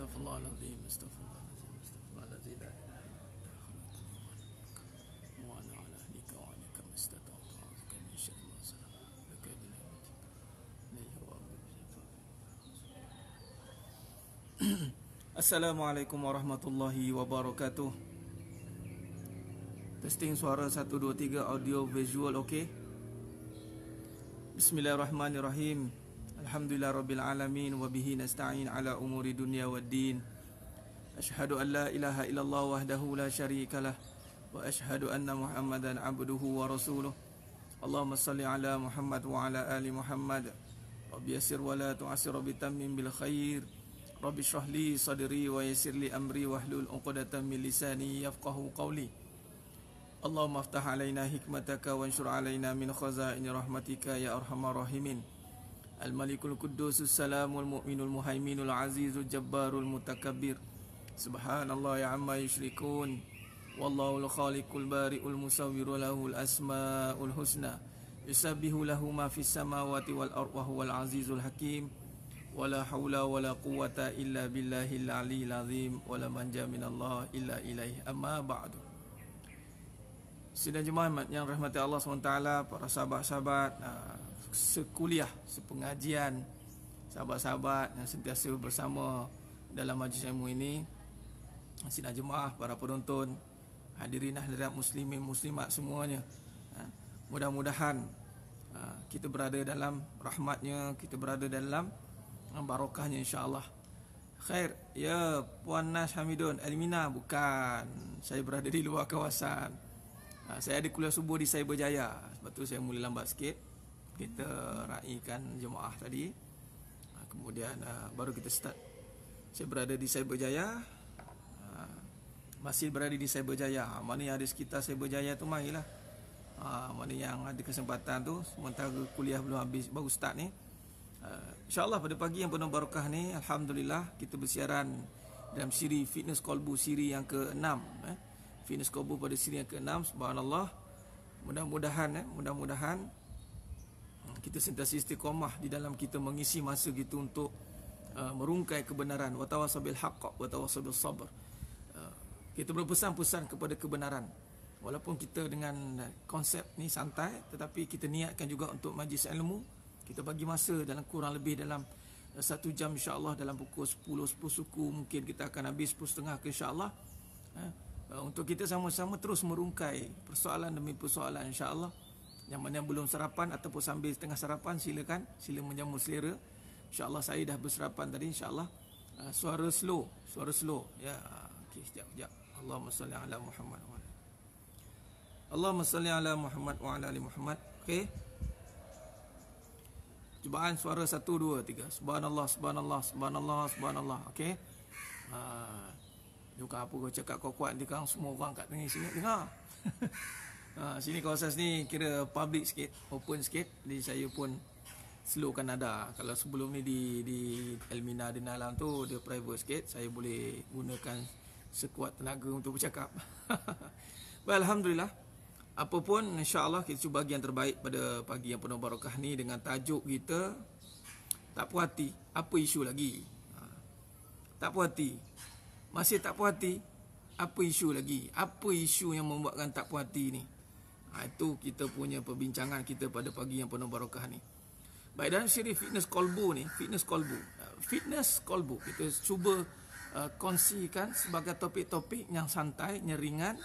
استغفر الله العظيم استغفر الله العظيم استغفر الله الذي لا اله الا هو وانا على اهلك وعليك ما استطعت اعوذك من شر ما سلم لك بنعمتك اليه السلام علaikum warahmatullahi wabarakatuh Testing suara 1, 2, 3 Audio visual ok Bismillahirrahmanirrahim Alhamdulillah Rabbil Alamin Wabihi nasta'in ala umuri dunia wa din Ashadu an la ilaha illallah wahdahu la sharika lah Wa ashadu anna muhammadan abduhu wa rasuluh Allahumma salli ala muhammad wa ala ali muhammad Rabbi yasir wa la tu'asir Rabbi tammin bil khair Rabbi syrahli sadri wa yasir li amri wa hlul uqdatan min lisani yafqahu qawli Allahumma aftah alayna hikmataka wa ansur alayna min khazaini rahmatika ya arhamar rahimin Al-Malikul Quddus Salamul Mu'minul Muhaiminul Azizul Jabbarul Mutakabbir Subhanallah Ya Amma Yushrikun Wallahul Khalikul Bari'ul Musawiru Lahul Asma'ul Husna Yusabihu Lahu Ma Fis Samawati Wal Arwahu Wal Azizul Hakim Wala hawla wala quwata illa billahi al-ali al-azim Wala manja Allah illa ilaih Amma ba'du Sidang jemaah yang rahmati Allah SWT Para sahabat-sahabat ah, sekuliah, sepengajian sahabat-sahabat yang sentiasa bersama dalam majlis ilmu ini. Sidang jemaah, para penonton, hadirin ahliat muslimin, muslimat semuanya. Ha, mudah-mudahan ha, kita berada dalam rahmatnya, kita berada dalam barokahnya insyaAllah. Khair, ya Puan Nash Hamidun, Elmina, bukan. Saya berada di luar kawasan. Ha, saya ada kuliah subuh di Cyberjaya. Sebab tu saya mula lambat sikit kita raikan jemaah tadi ah, kemudian ah, baru kita start saya berada di Cyberjaya ah, masih berada di Cyberjaya mana yang ada sekitar Cyberjaya tu marilah mana yang ada kesempatan tu sementara kuliah belum habis baru start ni insyaallah pada pagi yang penuh barakah ni alhamdulillah kita bersiaran dalam siri fitness kolbu siri yang ke-6 eh. fitness kolbu pada siri yang ke-6 subhanallah mudah-mudahan eh, mudah-mudahan kita sentiasa istiqamah di dalam kita mengisi masa kita untuk uh, merungkai kebenaran wa tawassabil haqq wa tawassabil sabr uh, kita berpesan-pesan kepada kebenaran walaupun kita dengan konsep ni santai tetapi kita niatkan juga untuk majlis ilmu kita bagi masa dalam kurang lebih dalam uh, satu jam insya Allah dalam pukul 10, 10 suku mungkin kita akan habis pukul setengah ke insyaAllah uh, untuk kita sama-sama terus merungkai persoalan demi persoalan insya Allah. Yang mana yang belum sarapan ataupun sambil tengah sarapan silakan sila menjamu selera. Insya-Allah saya dah bersarapan tadi insya-Allah uh, suara slow, suara slow. Ya, okey sekejap sekejap. Allahumma salli ala Muhammad wa ala. Allahumma salli ala Muhammad wa ala ali Muhammad. Okey. Cubaan suara 1 2 3. Subhanallah, subhanallah, subhanallah, subhanallah. Okey. Ha. Uh, Juga apa kau cakap kau kuat dia semua orang kat tengah sini dengar. Ha, sini kawasan ni kira public sikit, open sikit. Jadi saya pun slowkan nada. Kalau sebelum ni di di Elmina Denalam tu dia private sikit, saya boleh gunakan sekuat tenaga untuk bercakap. Baik, alhamdulillah. Apapun insya-Allah kita cuba bagi yang terbaik pada pagi yang penuh barakah ni dengan tajuk kita tak puas hati. Apa isu lagi? Ha. Tak puas hati. Masih tak puas hati. Apa isu lagi? Apa isu yang membuatkan tak puas hati ni? Ha, itu kita punya perbincangan kita pada pagi yang penuh barakah ni Baik dalam siri fitness kolbu ni Fitness kolbu ha, Fitness kolbu Kita cuba uh, kongsikan sebagai topik-topik yang santai, nyeringan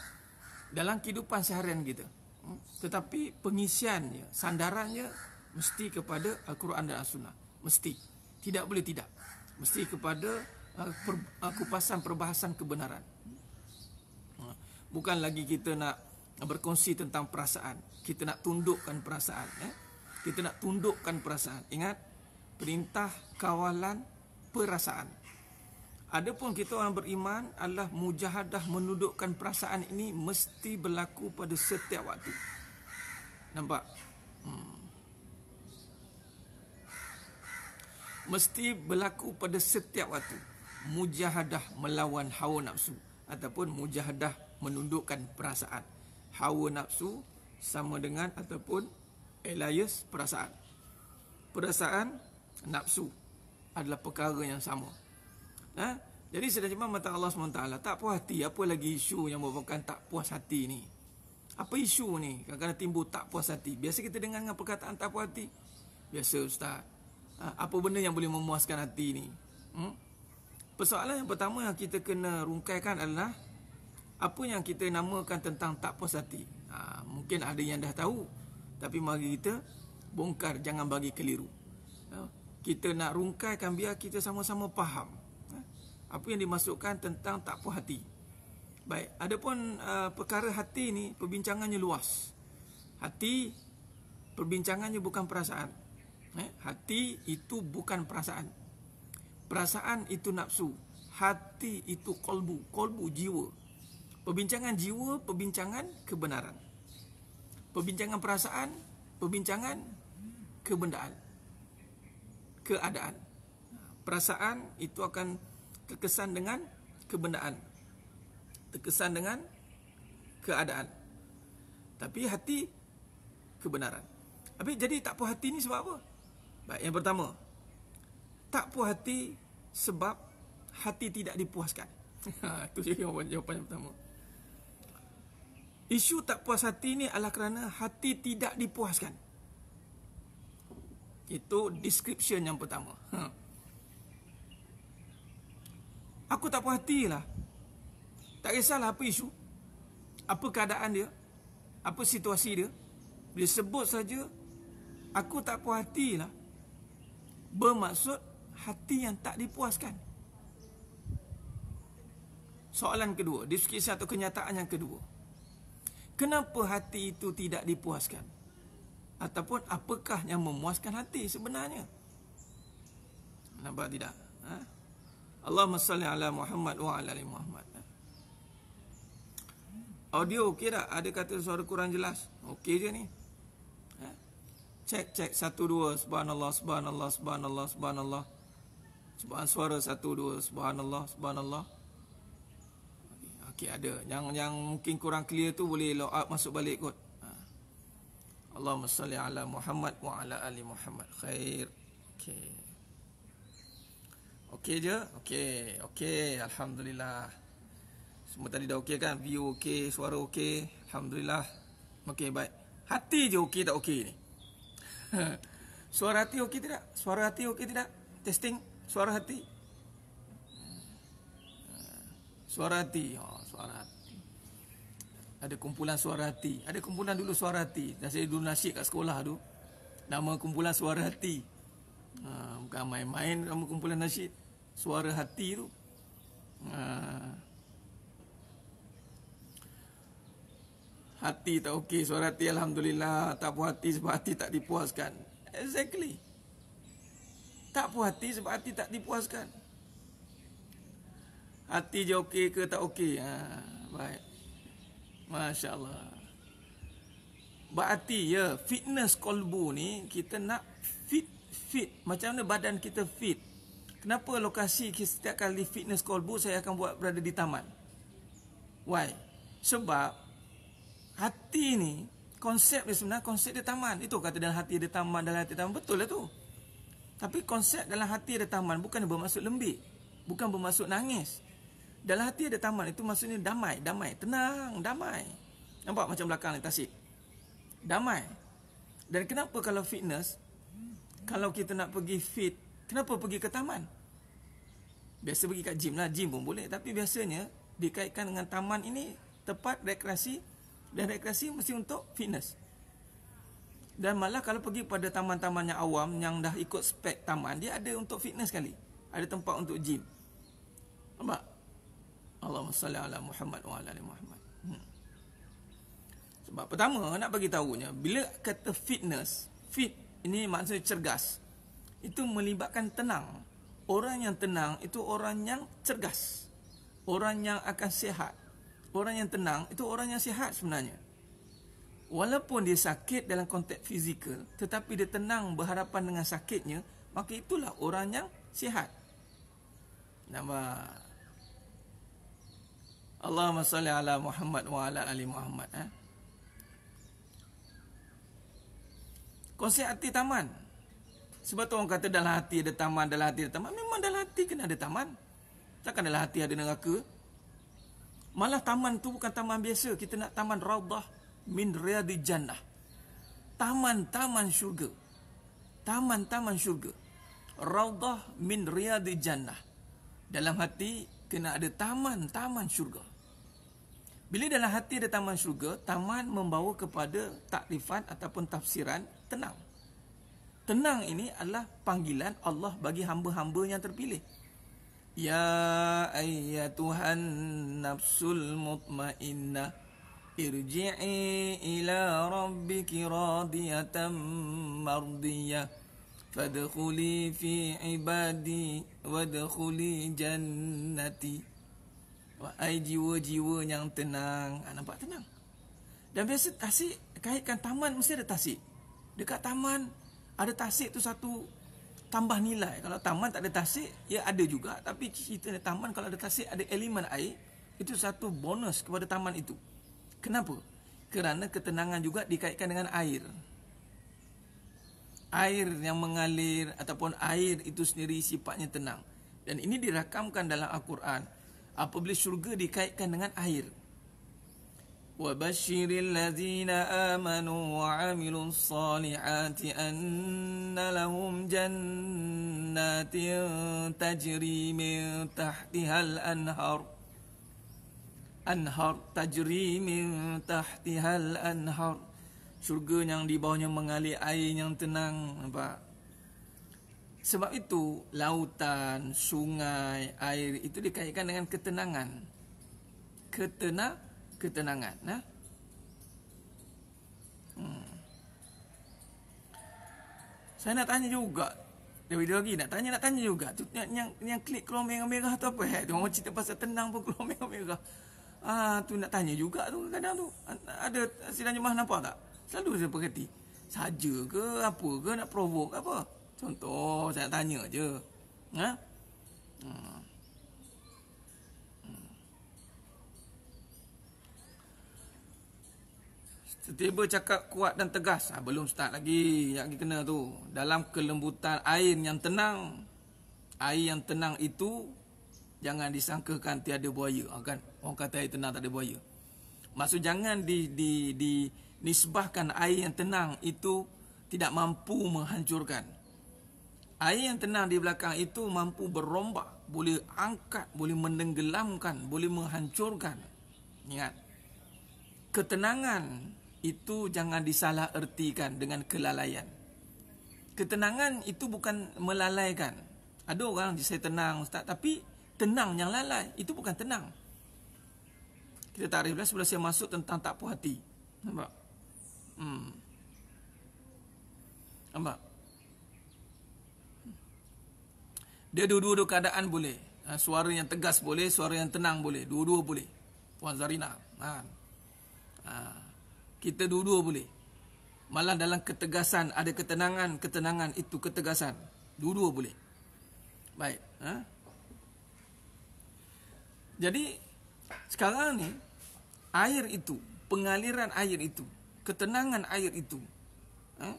Dalam kehidupan seharian kita hmm, Tetapi pengisiannya, sandarannya Mesti kepada Al-Quran dan As-Sunnah Mesti Tidak boleh tidak Mesti kepada uh, per, uh, kupasan perbahasan kebenaran ha, Bukan lagi kita nak berkongsi tentang perasaan. Kita nak tundukkan perasaan. Eh? Kita nak tundukkan perasaan. Ingat, perintah kawalan perasaan. Adapun kita orang beriman, Allah mujahadah menundukkan perasaan ini mesti berlaku pada setiap waktu. Nampak? Hmm. Mesti berlaku pada setiap waktu. Mujahadah melawan hawa nafsu. Ataupun mujahadah menundukkan perasaan hawa nafsu sama dengan ataupun alias perasaan. Perasaan nafsu adalah perkara yang sama. Ha? Jadi sudah cuma mata Allah SWT tak puas hati. Apa lagi isu yang merupakan tak puas hati ni? Apa isu ni? Kadang-kadang timbul tak puas hati. Biasa kita dengar dengan perkataan tak puas hati. Biasa Ustaz. Ha? apa benda yang boleh memuaskan hati ni? Hmm? Persoalan yang pertama yang kita kena rungkaikan adalah apa yang kita namakan tentang tak puas hati ha, mungkin ada yang dah tahu tapi mari kita bongkar jangan bagi keliru ha, kita nak rungkaikan biar kita sama-sama faham ha, apa yang dimasukkan tentang tak puas hati baik adapun uh, perkara hati ni perbincangannya luas hati perbincangannya bukan perasaan eh, hati itu bukan perasaan perasaan itu nafsu hati itu kolbu kolbu jiwa Perbincangan jiwa, perbincangan kebenaran. Perbincangan perasaan, perbincangan kebendaan. Keadaan. Perasaan itu akan terkesan dengan kebendaan. Terkesan dengan keadaan. Tapi hati kebenaran. Tapi jadi tak puas hati ni sebab apa? Baik, yang pertama. Tak puas hati sebab hati tidak dipuaskan. Itu ha, jawapan, jawapan yang pertama. Isu tak puas hati ni adalah kerana hati tidak dipuaskan. Itu description yang pertama. Ha. Aku tak puas hati lah. Tak kisahlah apa isu. Apa keadaan dia. Apa situasi dia. Bila sebut saja, aku tak puas hati lah. Bermaksud hati yang tak dipuaskan. Soalan kedua, diskusi atau kenyataan yang kedua. Kenapa hati itu tidak dipuaskan? Ataupun apakah yang memuaskan hati sebenarnya? Nampak tidak? Ha? Allahumma salli ala Muhammad wa ala ali Muhammad. Ha? Audio okey tak? Ada kata suara kurang jelas? Okey je ni. Ha? Cek, cek. Satu, dua. Subhanallah, subhanallah, subhanallah, subhanallah. Subhan suara satu, dua. subhanallah. subhanallah. Okey ada. Yang yang mungkin kurang clear tu boleh log out ah, masuk balik kot. Ha. Allahumma salli ala Muhammad wa ala ali Muhammad. Khair. Okey. Okey je. Okey. Okey. Alhamdulillah. Semua tadi dah okey kan? View okey, suara okey. Alhamdulillah. Okey baik. Hati je okey tak okey ni. suara hati okey tidak? Suara hati okey tidak? Testing suara hati. Hmm. Ha. Suara hati. Ha suara hati. Ada kumpulan suara hati. Ada kumpulan dulu suara hati. Dan saya dulu nasyid kat sekolah tu. Nama kumpulan suara hati. Ha, bukan main-main nama kumpulan nasyid. Suara hati tu. Ha, hati tak okey suara hati alhamdulillah tak puas hati sebab hati tak dipuaskan exactly tak puas hati sebab hati tak dipuaskan Hati je okey ke tak okey ha, Baik Masya Allah Berarti ya Fitness kolbu ni Kita nak fit fit Macam mana badan kita fit Kenapa lokasi setiap kali fitness kolbu Saya akan buat berada di taman Why? Sebab Hati ni Konsep dia sebenarnya Konsep dia taman Itu kata dalam hati dia taman Dalam hati dia taman Betul lah tu Tapi konsep dalam hati dia taman Bukan bermaksud lembik Bukan bermaksud nangis dalam hati ada taman itu maksudnya damai, damai, tenang, damai. Nampak macam belakang ni tasik. Damai. Dan kenapa kalau fitness kalau kita nak pergi fit, kenapa pergi ke taman? Biasa pergi kat gym lah, gym pun boleh. Tapi biasanya dikaitkan dengan taman ini tempat rekreasi dan rekreasi mesti untuk fitness. Dan malah kalau pergi pada taman-taman yang awam yang dah ikut spek taman, dia ada untuk fitness kali, Ada tempat untuk gym. Nampak? Allahumma salli ala Muhammad wa ala ali Muhammad. Hmm. Sebab pertama nak bagi tahunya bila kata fitness, fit ini maksudnya cergas. Itu melibatkan tenang. Orang yang tenang itu orang yang cergas. Orang yang akan sihat. Orang yang tenang itu orang yang sihat sebenarnya. Walaupun dia sakit dalam konteks fizikal Tetapi dia tenang berhadapan dengan sakitnya Maka itulah orang yang sihat Nama Allahumma salli ala Muhammad wa ala ali Muhammad eh. Konsep hati taman. Sebab tu orang kata dalam hati ada taman, dalam hati ada taman. Memang dalam hati kena ada taman. Takkan dalam hati ada neraka. Malah taman tu bukan taman biasa. Kita nak taman raudah min riyadi jannah. Taman-taman syurga. Taman-taman syurga. Raudah min riyadi jannah. Dalam hati kena ada taman-taman syurga. Bila dalam hati ada taman syurga, taman membawa kepada taklifat ataupun tafsiran tenang. Tenang ini adalah panggilan Allah bagi hamba-hamba yang terpilih. Ya ayyatuhan nafsul mutmainnah irji'i ila rabbiki radiyatan mardiyah fadkhuli fi ibadi wadkhuli jannati. Wahai jiwa-jiwa yang tenang ha, Nampak tenang Dan biasa tasik Kaitkan taman mesti ada tasik Dekat taman Ada tasik tu satu Tambah nilai Kalau taman tak ada tasik Ya ada juga Tapi cerita taman Kalau ada tasik ada elemen air Itu satu bonus kepada taman itu Kenapa? Kerana ketenangan juga dikaitkan dengan air Air yang mengalir Ataupun air itu sendiri sifatnya tenang Dan ini dirakamkan dalam Al-Quran apabila syurga dikaitkan dengan air. amanu wa وبشر الذين آمنوا وعملوا الصالحات أن tajri min تجري من anhar. Anhar tajri min من تحتها anhar. syurga yang di bawahnya mengalir air yang tenang nampak sebab itu lautan, sungai, air itu dikaitkan dengan ketenangan. Ketena ketenangan, nah. Hmm. Saya nak tanya juga Dewi lagi nak tanya nak tanya juga tu yang yang, yang klik keluar merah-merah tu apa eh? Tu orang cerita pasal tenang pun keluar merah-merah. Ah tu nak tanya juga tu kadang tu ada silang jemaah nampak tak? Selalu saya perhati. Saja ke apa ke nak provoke apa? Contoh saya tanya je. Ha? Hmm. Tiba-tiba cakap kuat dan tegas ha, Belum start lagi Yang lagi kena tu Dalam kelembutan air yang tenang Air yang tenang itu Jangan disangkakan tiada buaya ha, kan? Orang kata air tenang tak ada buaya Maksud jangan di, di, di, Nisbahkan air yang tenang itu Tidak mampu menghancurkan Air yang tenang di belakang itu mampu berombak, boleh angkat, boleh menenggelamkan, boleh menghancurkan. Ingat. Ketenangan itu jangan disalahertikan dengan kelalaian. Ketenangan itu bukan melalaikan. Ada orang saya tenang ustaz, tapi tenang yang lalai itu bukan tenang. Kita tariflah sebelum saya masuk tentang tak puas hati. Nampak? Hmm. Nampak? Dia dua-dua keadaan boleh. Ha, suara yang tegas boleh, suara yang tenang boleh. Dua-dua boleh. Puan Zarina. Ha. Ha. Kita dua-dua boleh. Malah dalam ketegasan, ada ketenangan. Ketenangan itu ketegasan. Dua-dua boleh. Baik. Ha? Jadi, sekarang ni, air itu, pengaliran air itu, ketenangan air itu, ha?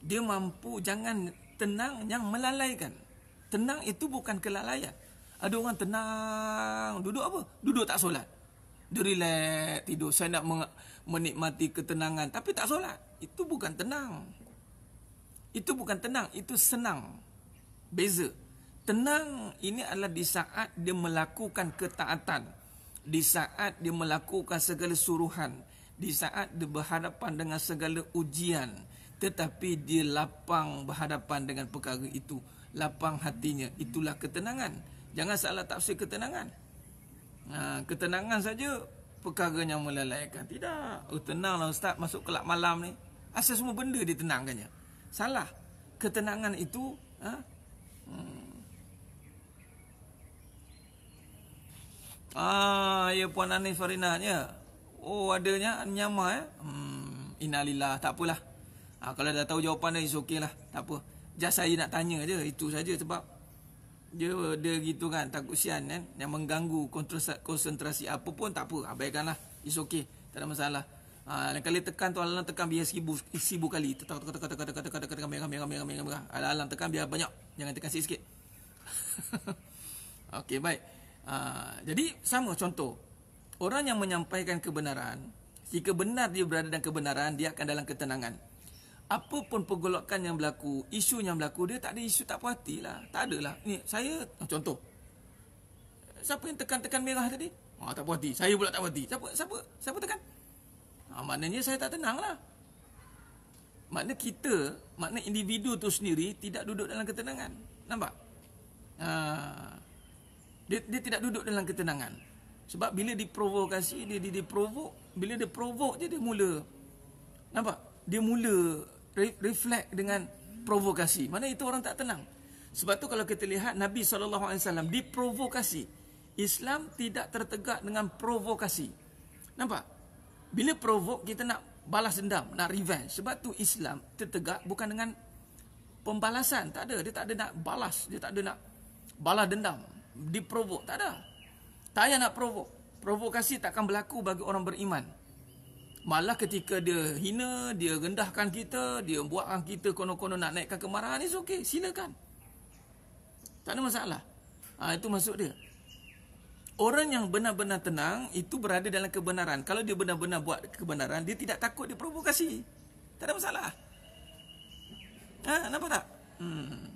dia mampu jangan tenang yang melalaikan. Tenang itu bukan kelalaian. Ada orang tenang, duduk apa? Duduk tak solat. Dia relax, tidur. Saya nak menikmati ketenangan. Tapi tak solat. Itu bukan tenang. Itu bukan tenang. Itu senang. Beza. Tenang ini adalah di saat dia melakukan ketaatan. Di saat dia melakukan segala suruhan. Di saat dia berhadapan dengan segala ujian. Tetapi dia lapang berhadapan dengan perkara itu. Itu lapang hatinya itulah ketenangan jangan salah tafsir ketenangan ha, ketenangan saja perkara yang melalaikan tidak oh, tenanglah ustaz masuk kelak malam ni asal semua benda ditenangkannya salah ketenangan itu ha? hmm. ah ya puan Anis Farina ya. oh adanya nyama eh hmm, inalillah tak apalah ha, kalau dah tahu jawapan dah is okay lah tak apa Just saya nak tanya je Itu saja sebab dia dia gitu kan takut sian kan yang mengganggu konsentrasi apa pun tak apa abaikanlah it's okay tak ada masalah ha, lain kali tekan tu alang tekan biar sibuk sibuk kali tekan tekan tekan tekan tekan tekan tekan merah merah merah merah merah alang alang tekan biar banyak jangan tekan sikit sikit okey baik ha, jadi sama contoh orang yang menyampaikan kebenaran jika benar dia berada dalam kebenaran dia akan dalam ketenangan apa pun pergolakan yang berlaku, isu yang berlaku, dia tak ada isu tak puas hati lah. Tak ada lah. Ni, saya, ah, contoh. Siapa yang tekan-tekan merah tadi? Oh, tak puas hati. Saya pula tak puas hati. Siapa, siapa, siapa tekan? Ha, maknanya saya tak tenang lah. Maknanya kita, maknanya individu tu sendiri tidak duduk dalam ketenangan. Nampak? Ha, dia, dia tidak duduk dalam ketenangan. Sebab bila diprovokasi, dia, dia, dia provok, bila dia provok je dia mula. Nampak? Dia mula Reflek dengan provokasi. Mana itu orang tak tenang. Sebab tu kalau kita lihat Nabi SAW diprovokasi. Islam tidak tertegak dengan provokasi. Nampak? Bila provok kita nak balas dendam, nak revenge. Sebab tu Islam tertegak bukan dengan pembalasan. Tak ada. Dia tak ada nak balas. Dia tak ada nak balas dendam. Diprovok. Tak ada. Tak payah nak provok. Provokasi takkan berlaku bagi orang beriman. Malah ketika dia hina, dia rendahkan kita, dia buatkan kita konon-konon nak naikkan kemarahan, it's okey, silakan. Tak ada masalah. Ha, itu maksud dia. Orang yang benar-benar tenang, itu berada dalam kebenaran. Kalau dia benar-benar buat kebenaran, dia tidak takut diprovokasi. Tak ada masalah. Ha, nampak tak? Hmm.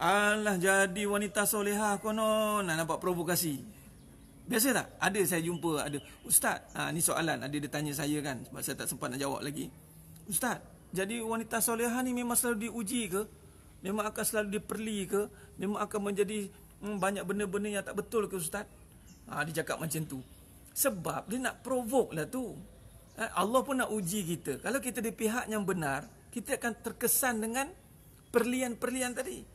Alah jadi wanita solehah konon nak nampak provokasi. Biasa tak? Ada saya jumpa ada Ustaz, ha, ni soalan ada dia tanya saya kan Sebab saya tak sempat nak jawab lagi Ustaz, jadi wanita soleha ni memang selalu diuji ke? Memang akan selalu diperli ke? Memang akan menjadi hmm, banyak benda-benda yang tak betul ke Ustaz? Ha, dia cakap macam tu Sebab dia nak provoke lah tu ha, Allah pun nak uji kita Kalau kita di pihak yang benar Kita akan terkesan dengan perlian-perlian tadi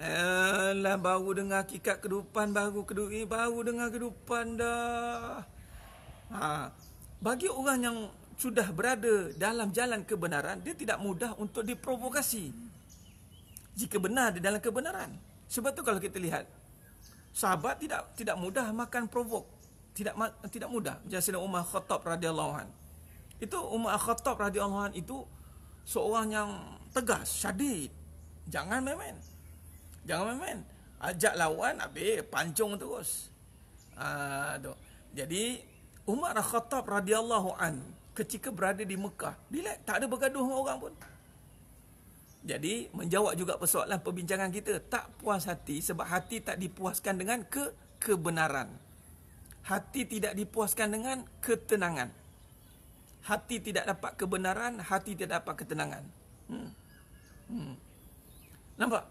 Alah, baru dengar hakikat kedupan baru kedui eh, baru dengar kehidupan dah. Ha, bagi orang yang sudah berada dalam jalan kebenaran, dia tidak mudah untuk diprovokasi. Jika benar di dalam kebenaran. Sebab tu kalau kita lihat, sahabat tidak tidak mudah makan provok. Tidak tidak mudah. Macam Sina Umar Khattab radhiyallahu Itu Umar Khattab radhiyallahu anhu itu seorang yang tegas, syadid. Jangan main-main. Jangan main-main. Ajak lawan habis pancung terus. Ah tu. Jadi Umar Khattab radhiyallahu an ketika berada di Mekah, bila tak ada bergaduh dengan orang pun. Jadi menjawab juga persoalan perbincangan kita, tak puas hati sebab hati tak dipuaskan dengan ke kebenaran. Hati tidak dipuaskan dengan ketenangan. Hati tidak dapat kebenaran, hati tidak dapat ketenangan. Hmm. Hmm. Nampak?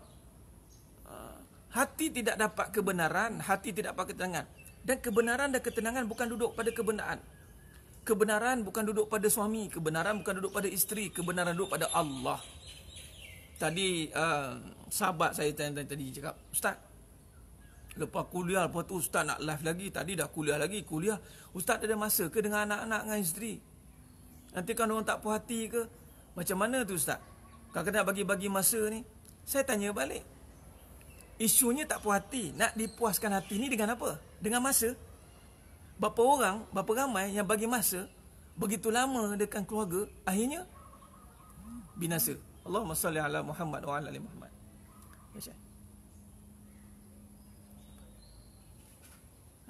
Hati tidak dapat kebenaran, hati tidak dapat ketenangan. Dan kebenaran dan ketenangan bukan duduk pada kebenaran. Kebenaran bukan duduk pada suami, kebenaran bukan duduk pada isteri, kebenaran duduk pada Allah. Tadi uh, sahabat saya tanya tadi cakap, "Ustaz, lepas kuliah lepas tu ustaz nak live lagi, tadi dah kuliah lagi, kuliah. Ustaz ada masa ke dengan anak-anak dengan isteri? Nanti kan orang tak puas hati ke? Macam mana tu ustaz? Kau kena bagi-bagi masa ni." Saya tanya balik, Isunya tak puas hati. Nak dipuaskan hati ni dengan apa? Dengan masa. Berapa orang, berapa ramai yang bagi masa begitu lama dekat keluarga, akhirnya binasa. Allahumma salli ala Muhammad wa ala Muhammad. Macam. Ya, Syekh.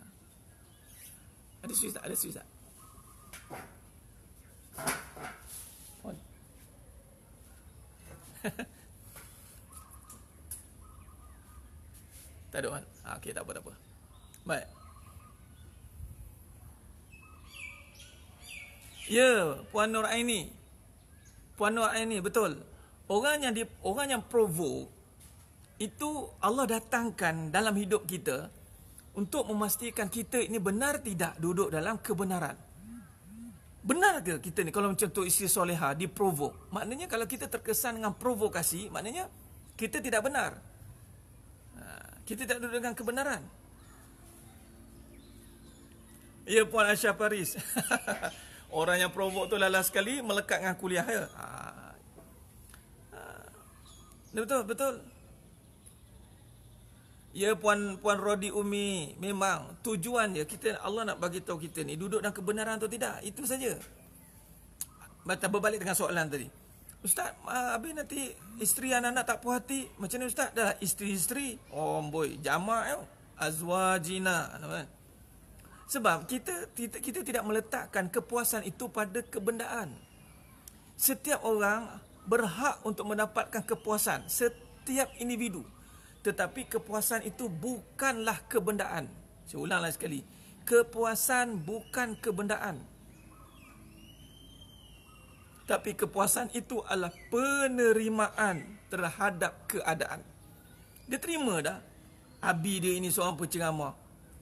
Ha. Ada suis tak? Ada suis tak? Oh. Tak ada ha, ah, Okay tak apa apa Baik Ya Puan Nur Aini Puan Nur Aini betul Orang yang di, orang yang provoke Itu Allah datangkan dalam hidup kita Untuk memastikan kita ini benar tidak duduk dalam kebenaran Benar ke kita ni kalau macam tu isteri soleha di provoke Maknanya kalau kita terkesan dengan provokasi Maknanya kita tidak benar kita tak duduk dengan kebenaran. Ya Puan Aisyah Paris. Orang yang provok tu lalas sekali melekat dengan kuliah ya. Ha. Betul, betul. Ya puan puan Rodi Umi memang tujuan dia kita Allah nak bagi tahu kita ni duduk dalam kebenaran atau tidak itu saja. balik dengan soalan tadi. Ustaz, ah, habis nanti isteri anak-anak tak puas hati. Macam ni Ustaz, dah isteri-isteri. Oh, boy. Jama' eh. Azwajina. Sebab kita, kita, kita tidak meletakkan kepuasan itu pada kebendaan. Setiap orang berhak untuk mendapatkan kepuasan. Setiap individu. Tetapi kepuasan itu bukanlah kebendaan. Saya ulanglah sekali. Kepuasan bukan kebendaan. Tapi kepuasan itu adalah penerimaan terhadap keadaan. Dia terima dah. Abi dia ini seorang penceramah.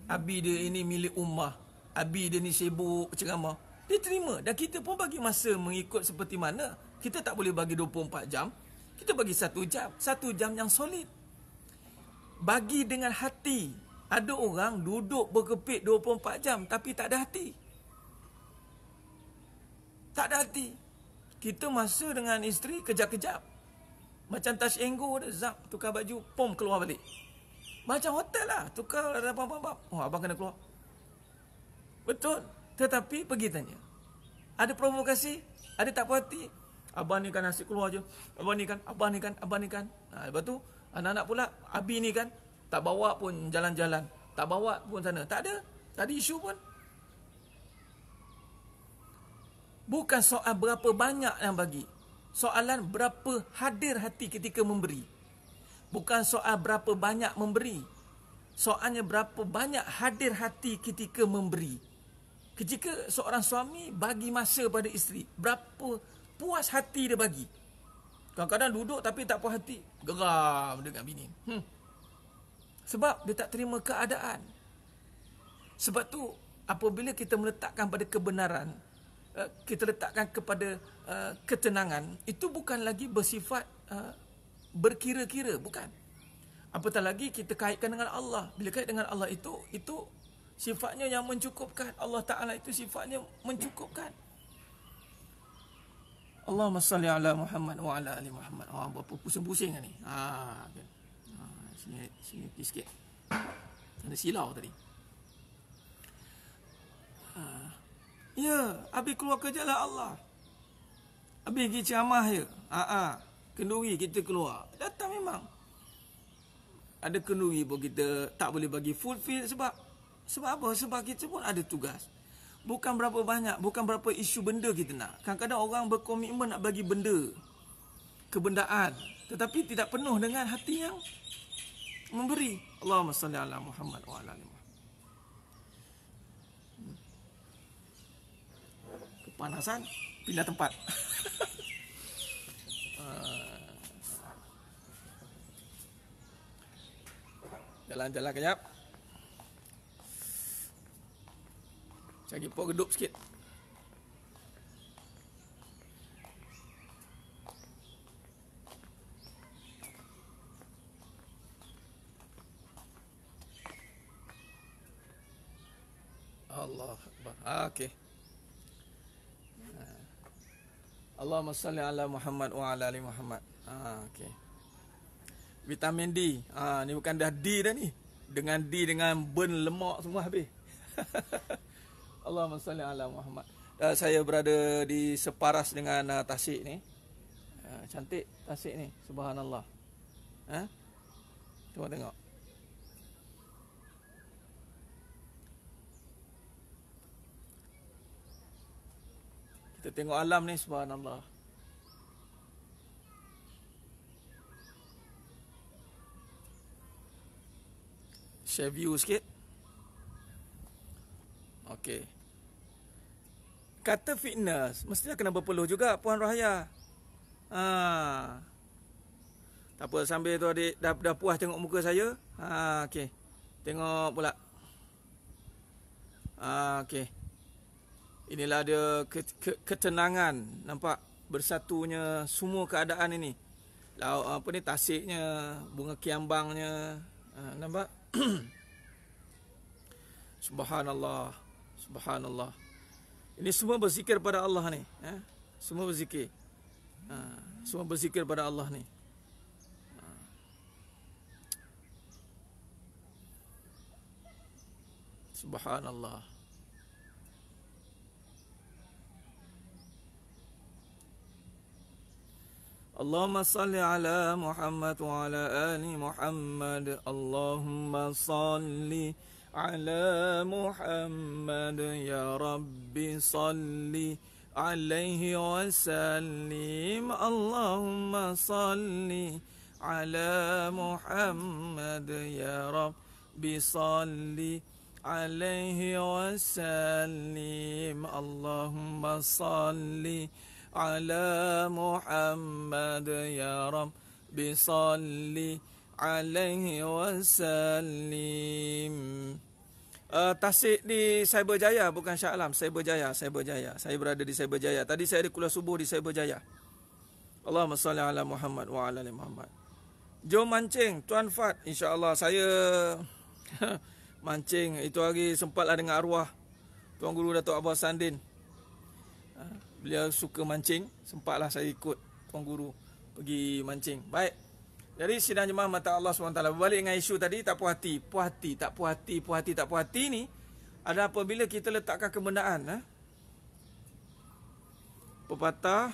Abi dia ini milik ummah. Abi dia ini sibuk ceramah. Dia terima. Dan kita pun bagi masa mengikut seperti mana. Kita tak boleh bagi 24 jam. Kita bagi satu jam. Satu jam yang solid. Bagi dengan hati. Ada orang duduk berkepit 24 jam tapi tak ada hati. Tak ada hati kita masa dengan isteri kejap-kejap. Macam touch and go dia, zap, tukar baju, pom, keluar balik. Macam hotel lah, tukar, apa apa apa Oh, abang kena keluar. Betul. Tetapi pergi tanya. Ada provokasi? Ada tak puas hati? Abang ni kan nasi keluar je. Abang ni kan, abang ni kan, abang ni kan. Ha, lepas tu, anak-anak pula, abi ni kan, tak bawa pun jalan-jalan. Tak bawa pun sana. Tak ada. Tak ada isu pun. Bukan soal berapa banyak yang bagi. Soalan berapa hadir hati ketika memberi. Bukan soal berapa banyak memberi. Soalnya berapa banyak hadir hati ketika memberi. Ketika seorang suami bagi masa pada isteri, berapa puas hati dia bagi. Kadang-kadang duduk tapi tak puas hati, geram dengan bini. Hmm. Sebab dia tak terima keadaan. Sebab tu apabila kita meletakkan pada kebenaran, Uh, kita letakkan kepada uh, ketenangan itu bukan lagi bersifat uh, berkira-kira bukan apatah lagi kita kaitkan dengan Allah bila kait dengan Allah itu itu sifatnya yang mencukupkan Allah taala itu sifatnya mencukupkan Allahumma salli ala Muhammad wa ala ali Muhammad oh apa pusing-pusing ni ha kan ha sini sini sikit ada silau tadi ha Ya, habis keluar kerja lah Allah. Habis pergi ceramah je. Ya. Ha, ha kenduri kita keluar. Datang memang. Ada kenduri pun kita tak boleh bagi full sebab sebab apa? Sebab kita pun ada tugas. Bukan berapa banyak, bukan berapa isu benda kita nak. Kadang-kadang orang berkomitmen nak bagi benda. Kebendaan. Tetapi tidak penuh dengan hati yang memberi. Allahumma salli ala Muhammad wa ala Muhammad. panasan pindah tempat eh. jalan-jalan kejap Cari po gedup sikit Allah Akbar. Ah, okay. Allahumma salli ala Muhammad wa ala ali Muhammad. Ha okey. Vitamin D. Ha ni bukan dah D dah ni. Dengan D dengan burn lemak semua habis. Allahumma salli ala Muhammad. Dan ah, saya berada di separas dengan uh, Tasik ni. Uh, cantik Tasik ni. Subhanallah. Ha? Cuba tengok. Kita tengok alam ni subhanallah. Share view sikit. Okey. Kata fitness, mestilah kena berpeluh juga Puan Rahaya. Ha. Tak apa, sambil tu adik dah, dah puas tengok muka saya. Ha, okey. Tengok pula. Ha, okey. Inilah dia ketenangan nampak bersatunya semua keadaan ini. Laut apa ni tasiknya, bunga kiambangnya ha, nampak. Subhanallah, subhanallah. Ini semua berzikir pada Allah ni, ha? Semua berzikir. Ha, semua berzikir pada Allah ni. Subhanallah. اللهم صل على محمد وعلى آل محمد اللهم صل على محمد يا رب صل عليه وسلم اللهم صل على محمد يا رب صل عليه وسلم اللهم صلِّ على محمد يا رب صل عليه وسلم Uh, tasik di Cyberjaya bukan Shah Alam Cyberjaya Cyberjaya saya berada di Cyberjaya tadi saya ada kuliah subuh di Cyberjaya Allahumma salli ala Muhammad wa ala ali Muhammad Jom mancing Tuan Fat insyaallah saya mancing itu hari sempatlah dengan arwah Tuan Guru Datuk Abah Sandin ah beliau suka mancing sempatlah saya ikut tuan guru pergi mancing baik jadi sidang jemaah mata Allah SWT Berbalik dengan isu tadi Tak puas hati Puas hati Tak puas hati Puas hati Tak puas hati ni Ada apabila kita letakkan kebendaan eh? Ha? Pepatah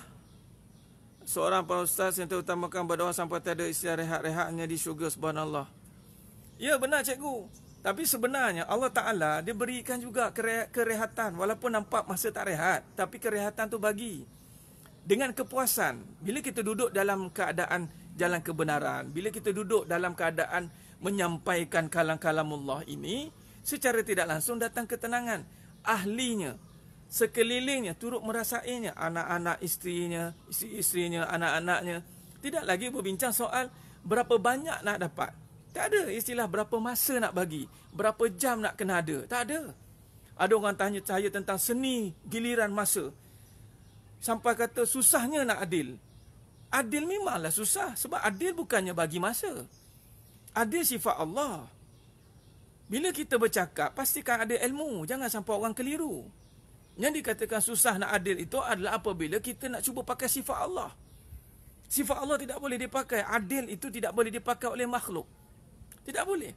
Seorang para ustaz yang terutamakan berdoa Sampai tiada rehat rehatnya di syurga subhanallah Ya benar cikgu tapi sebenarnya Allah Ta'ala dia berikan juga kerehatan walaupun nampak masa tak rehat. Tapi kerehatan tu bagi. Dengan kepuasan. Bila kita duduk dalam keadaan jalan kebenaran. Bila kita duduk dalam keadaan menyampaikan kalam Allah ini. Secara tidak langsung datang ketenangan. Ahlinya. Sekelilingnya turut merasainya. Anak-anak istrinya, isteri-isterinya, anak-anaknya. Tidak lagi berbincang soal berapa banyak nak dapat. Tak ada istilah berapa masa nak bagi, berapa jam nak kena ada. Tak ada. Ada orang tanya saya tentang seni giliran masa. Sampai kata susahnya nak adil. Adil memanglah susah sebab adil bukannya bagi masa. Adil sifat Allah. Bila kita bercakap, pastikan ada ilmu. Jangan sampai orang keliru. Yang dikatakan susah nak adil itu adalah apabila kita nak cuba pakai sifat Allah. Sifat Allah tidak boleh dipakai. Adil itu tidak boleh dipakai oleh makhluk. Tidak boleh.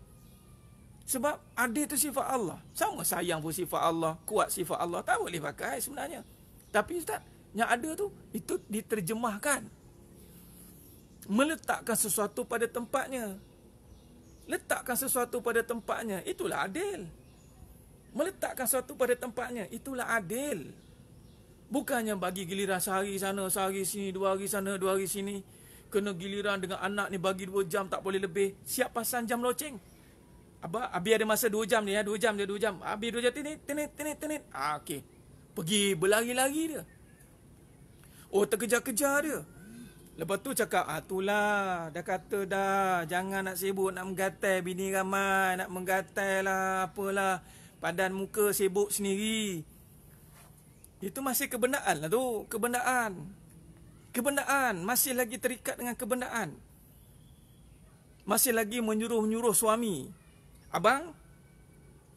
Sebab adil itu sifat Allah. Sama sayang pun sifat Allah. Kuat sifat Allah. Tak boleh pakai sebenarnya. Tapi Ustaz, yang ada tu itu diterjemahkan. Meletakkan sesuatu pada tempatnya. Letakkan sesuatu pada tempatnya. Itulah adil. Meletakkan sesuatu pada tempatnya. Itulah adil. Bukannya bagi giliran sehari sana, sehari sini, dua hari sana, dua hari sini kena giliran dengan anak ni bagi 2 jam tak boleh lebih. Siap pasang jam loceng. Aba, abi ada masa 2 jam ni ya, 2 jam dia 2 jam. Abi 2 jam ni tenit tenit tenit. Ah okey. Pergi berlari-lari dia. Oh terkejar-kejar dia. Lepas tu cakap, ah itulah, dah kata dah, jangan nak sibuk, nak menggatai bini ramai, nak menggatai lah, apalah, padan muka sibuk sendiri. Itu masih kebenaran lah tu, kebenaran kebendaan masih lagi terikat dengan kebendaan masih lagi menyuruh-nyuruh suami abang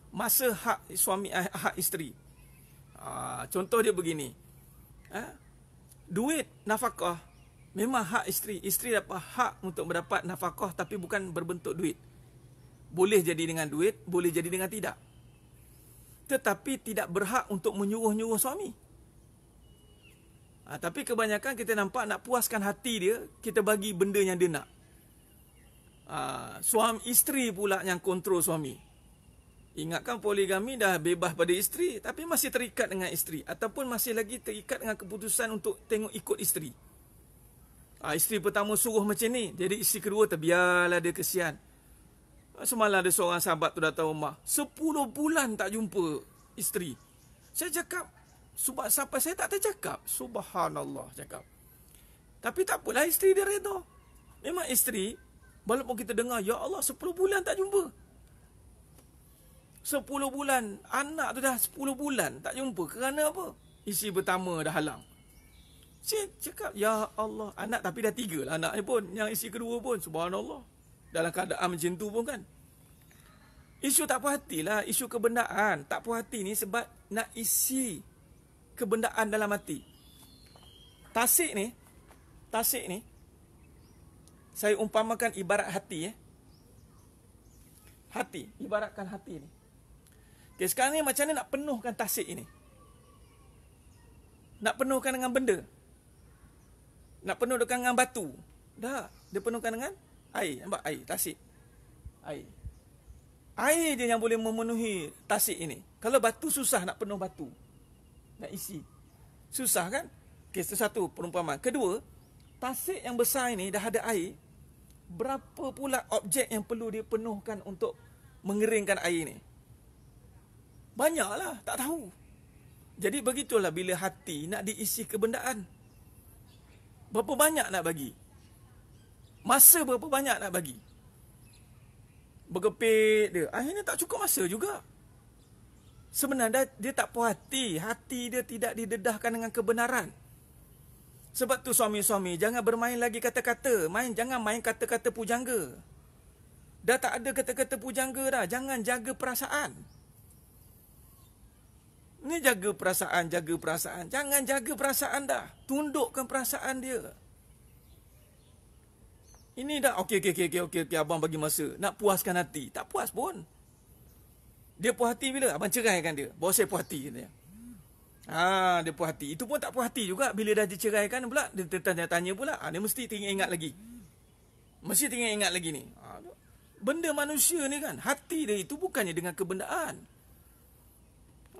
masa hak suami eh, hak isteri ah, contoh dia begini ah, duit nafkah memang hak isteri isteri dapat hak untuk mendapat nafkah tapi bukan berbentuk duit boleh jadi dengan duit boleh jadi dengan tidak tetapi tidak berhak untuk menyuruh-nyuruh suami Ha, tapi kebanyakan kita nampak nak puaskan hati dia, kita bagi benda yang dia nak. Ha, ah, suami isteri pula yang kontrol suami. Ingatkan poligami dah bebas pada isteri tapi masih terikat dengan isteri ataupun masih lagi terikat dengan keputusan untuk tengok ikut isteri. Ha, isteri pertama suruh macam ni, jadi isteri kedua terbiarlah dia kesian. Ha, semalam ada seorang sahabat tu datang rumah, 10 bulan tak jumpa isteri. Saya cakap, sebab sampai saya tak tercakap Subhanallah cakap Tapi tak apalah isteri dia reda Memang isteri Walaupun kita dengar Ya Allah 10 bulan tak jumpa 10 bulan Anak tu dah 10 bulan tak jumpa Kerana apa? Isi pertama dah halang Saya cakap Ya Allah Anak tapi dah tiga lah anaknya pun Yang isi kedua pun Subhanallah Dalam keadaan macam tu pun kan Isu tak puas hatilah Isu kebenaran Tak puas hati ni sebab Nak isi kebendaan dalam hati. Tasik ni, tasik ni, saya umpamakan ibarat hati ya. Eh. Hati, ibaratkan hati ni. Okay, sekarang ni macam mana nak penuhkan tasik ini? Nak penuhkan dengan benda? Nak penuh dengan batu? Dah, dia penuhkan dengan air. Nampak air, tasik. Air. Air je yang boleh memenuhi tasik ini. Kalau batu susah nak penuh batu nak isi. Susah kan? Okay, satu perumpamaan. Kedua, tasik yang besar ini dah ada air, berapa pula objek yang perlu dia penuhkan untuk mengeringkan air ini? Banyaklah, tak tahu. Jadi begitulah bila hati nak diisi kebendaan. Berapa banyak nak bagi? Masa berapa banyak nak bagi? Bergepit dia. Akhirnya tak cukup masa juga. Sebenarnya dia tak puas hati. Hati dia tidak didedahkan dengan kebenaran. Sebab tu suami-suami jangan bermain lagi kata-kata. Main jangan main kata-kata pujangga. Dah tak ada kata-kata pujangga dah. Jangan jaga perasaan. Ni jaga perasaan, jaga perasaan. Jangan jaga perasaan dah. Tundukkan perasaan dia. Ini dah okey okey okey okey okey okay, abang bagi masa nak puaskan hati. Tak puas pun dia puas hati bila abang ceraikan dia bawa saya puas hati katanya ha dia puas hati itu pun tak puas hati juga bila dah diceraikan pula dia tanya-tanya pula ha, dia mesti tinggal ingat lagi mesti tinggal ingat lagi ni ha, benda manusia ni kan hati dia itu bukannya dengan kebendaan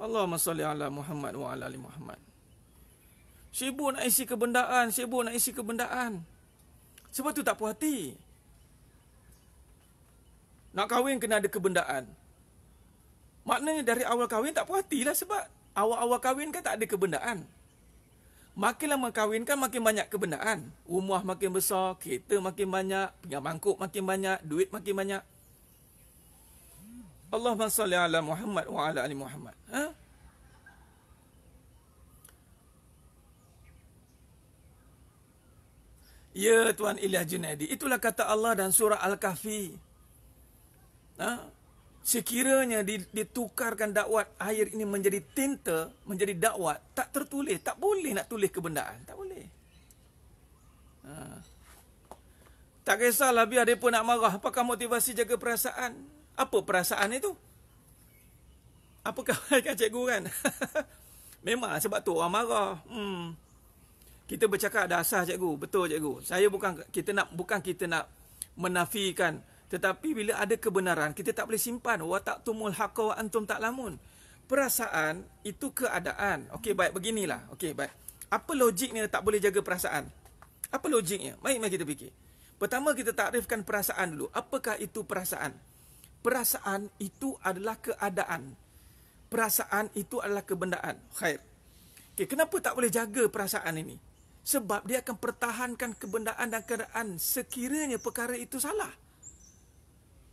Allahumma salli ala Muhammad wa ala ali Muhammad sibuk nak isi kebendaan sibuk nak isi kebendaan sebab tu tak puas hati nak kahwin kena ada kebendaan Maknanya dari awal kahwin tak puas lah sebab awal-awal kahwin kan tak ada kebendaan. Makin lama kahwin kan makin banyak kebendaan. Rumah makin besar, kereta makin banyak, punya mangkuk makin banyak, duit makin banyak. Allah salli ala Muhammad wa ala ali Muhammad. Ha? Ya Tuan Ilyas Junaidi, itulah kata Allah dan surah Al-Kahfi. Ha? Sekiranya ditukarkan dakwat air ini menjadi tinta, menjadi dakwat, tak tertulis. Tak boleh nak tulis kebendaan. Tak boleh. Ha. Tak kisahlah biar dia pun nak marah. Apakah motivasi jaga perasaan? Apa perasaan itu? Apa kabar kan cikgu kan? Memang sebab tu orang marah. Hmm. Kita bercakap dah asah cikgu. Betul cikgu. Saya bukan kita nak bukan kita nak menafikan tetapi bila ada kebenaran, kita tak boleh simpan. tak tumul haqqa wa antum tak lamun. Perasaan itu keadaan. Okey, baik. Beginilah. Okey, baik. Apa logik ni tak boleh jaga perasaan? Apa logiknya? Mari, mari kita fikir. Pertama, kita takrifkan perasaan dulu. Apakah itu perasaan? Perasaan itu adalah keadaan. Perasaan itu adalah kebendaan. Khair. Okey, kenapa tak boleh jaga perasaan ini? Sebab dia akan pertahankan kebendaan dan keadaan sekiranya perkara itu Salah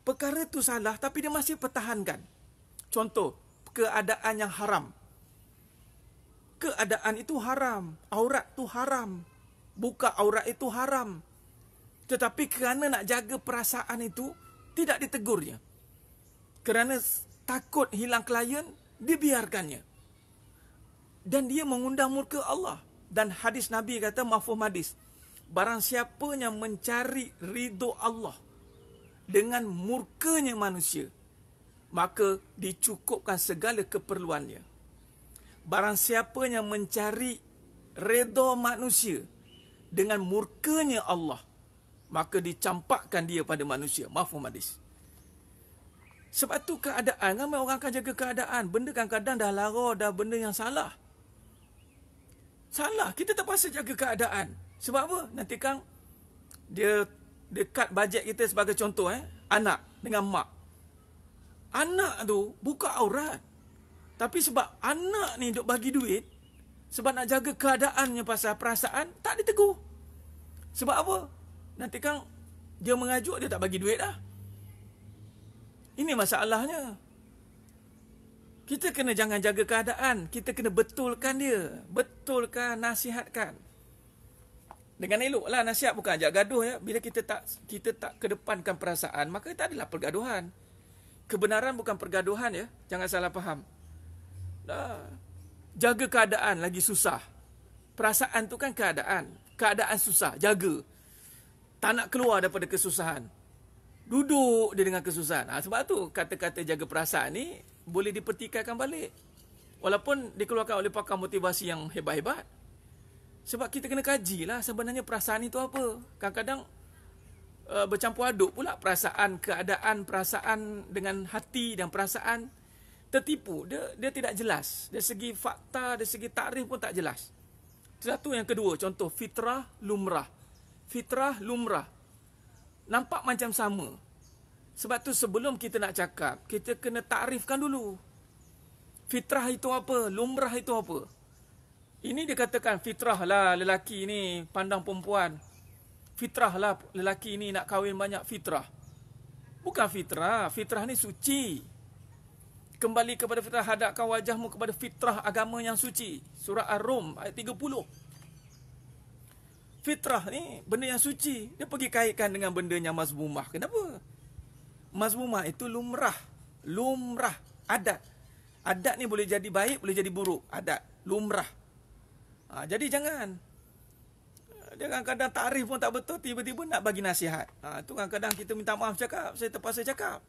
perkara tu salah tapi dia masih pertahankan. Contoh, keadaan yang haram. Keadaan itu haram, aurat tu haram. Buka aurat itu haram. Tetapi kerana nak jaga perasaan itu, tidak ditegurnya. Kerana takut hilang klien, dibiarkannya. Dan dia mengundang murka Allah. Dan hadis Nabi kata, mafum hadis. Barang siapa yang mencari ridho Allah dengan murkanya manusia, maka dicukupkan segala keperluannya. Barang siapa yang mencari redha manusia dengan murkanya Allah, maka dicampakkan dia pada manusia. Mahfum hadis. Sebab tu keadaan, ramai orang akan jaga keadaan. Benda kadang-kadang dah lara, dah benda yang salah. Salah, kita tak pasal jaga keadaan. Sebab apa? Nanti kang dia dekat bajet kita sebagai contoh eh anak dengan mak anak tu buka aurat tapi sebab anak ni duk bagi duit sebab nak jaga keadaannya pasal perasaan tak ditegur sebab apa nanti kan dia mengajuk dia tak bagi duit lah ini masalahnya kita kena jangan jaga keadaan kita kena betulkan dia betulkan nasihatkan dengan lah nasihat bukan ajak gaduh ya bila kita tak kita tak kedepankan perasaan maka tak adalah pergaduhan kebenaran bukan pergaduhan ya jangan salah faham dah jaga keadaan lagi susah perasaan tu kan keadaan keadaan susah jaga tak nak keluar daripada kesusahan duduk dia dengan kesusahan ha, sebab tu kata-kata jaga perasaan ni boleh dipertikaikan balik walaupun dikeluarkan oleh pakar motivasi yang hebat-hebat sebab kita kena kaji lah sebenarnya perasaan itu apa. Kadang-kadang uh, bercampur aduk pula perasaan, keadaan, perasaan dengan hati dan perasaan tertipu. Dia, dia tidak jelas. Dari segi fakta, dari segi takrif pun tak jelas. Satu yang kedua, contoh fitrah lumrah. Fitrah lumrah. Nampak macam sama. Sebab tu sebelum kita nak cakap, kita kena takrifkan dulu. Fitrah itu apa? Lumrah itu apa? Ini dia katakan fitrah lah lelaki ni pandang perempuan. Fitrah lah lelaki ni nak kahwin banyak fitrah. Bukan fitrah. Fitrah ni suci. Kembali kepada fitrah. Hadapkan wajahmu kepada fitrah agama yang suci. Surah Ar-Rum ayat 30. Fitrah ni benda yang suci. Dia pergi kaitkan dengan benda yang mazmumah. Kenapa? Mazmumah itu lumrah. Lumrah. Adat. Adat ni boleh jadi baik, boleh jadi buruk. Adat. Lumrah. Ha, jadi jangan. Dia kadang-kadang tarif pun tak betul, tiba-tiba nak bagi nasihat. Ha, tu kadang-kadang kita minta maaf cakap, saya terpaksa cakap.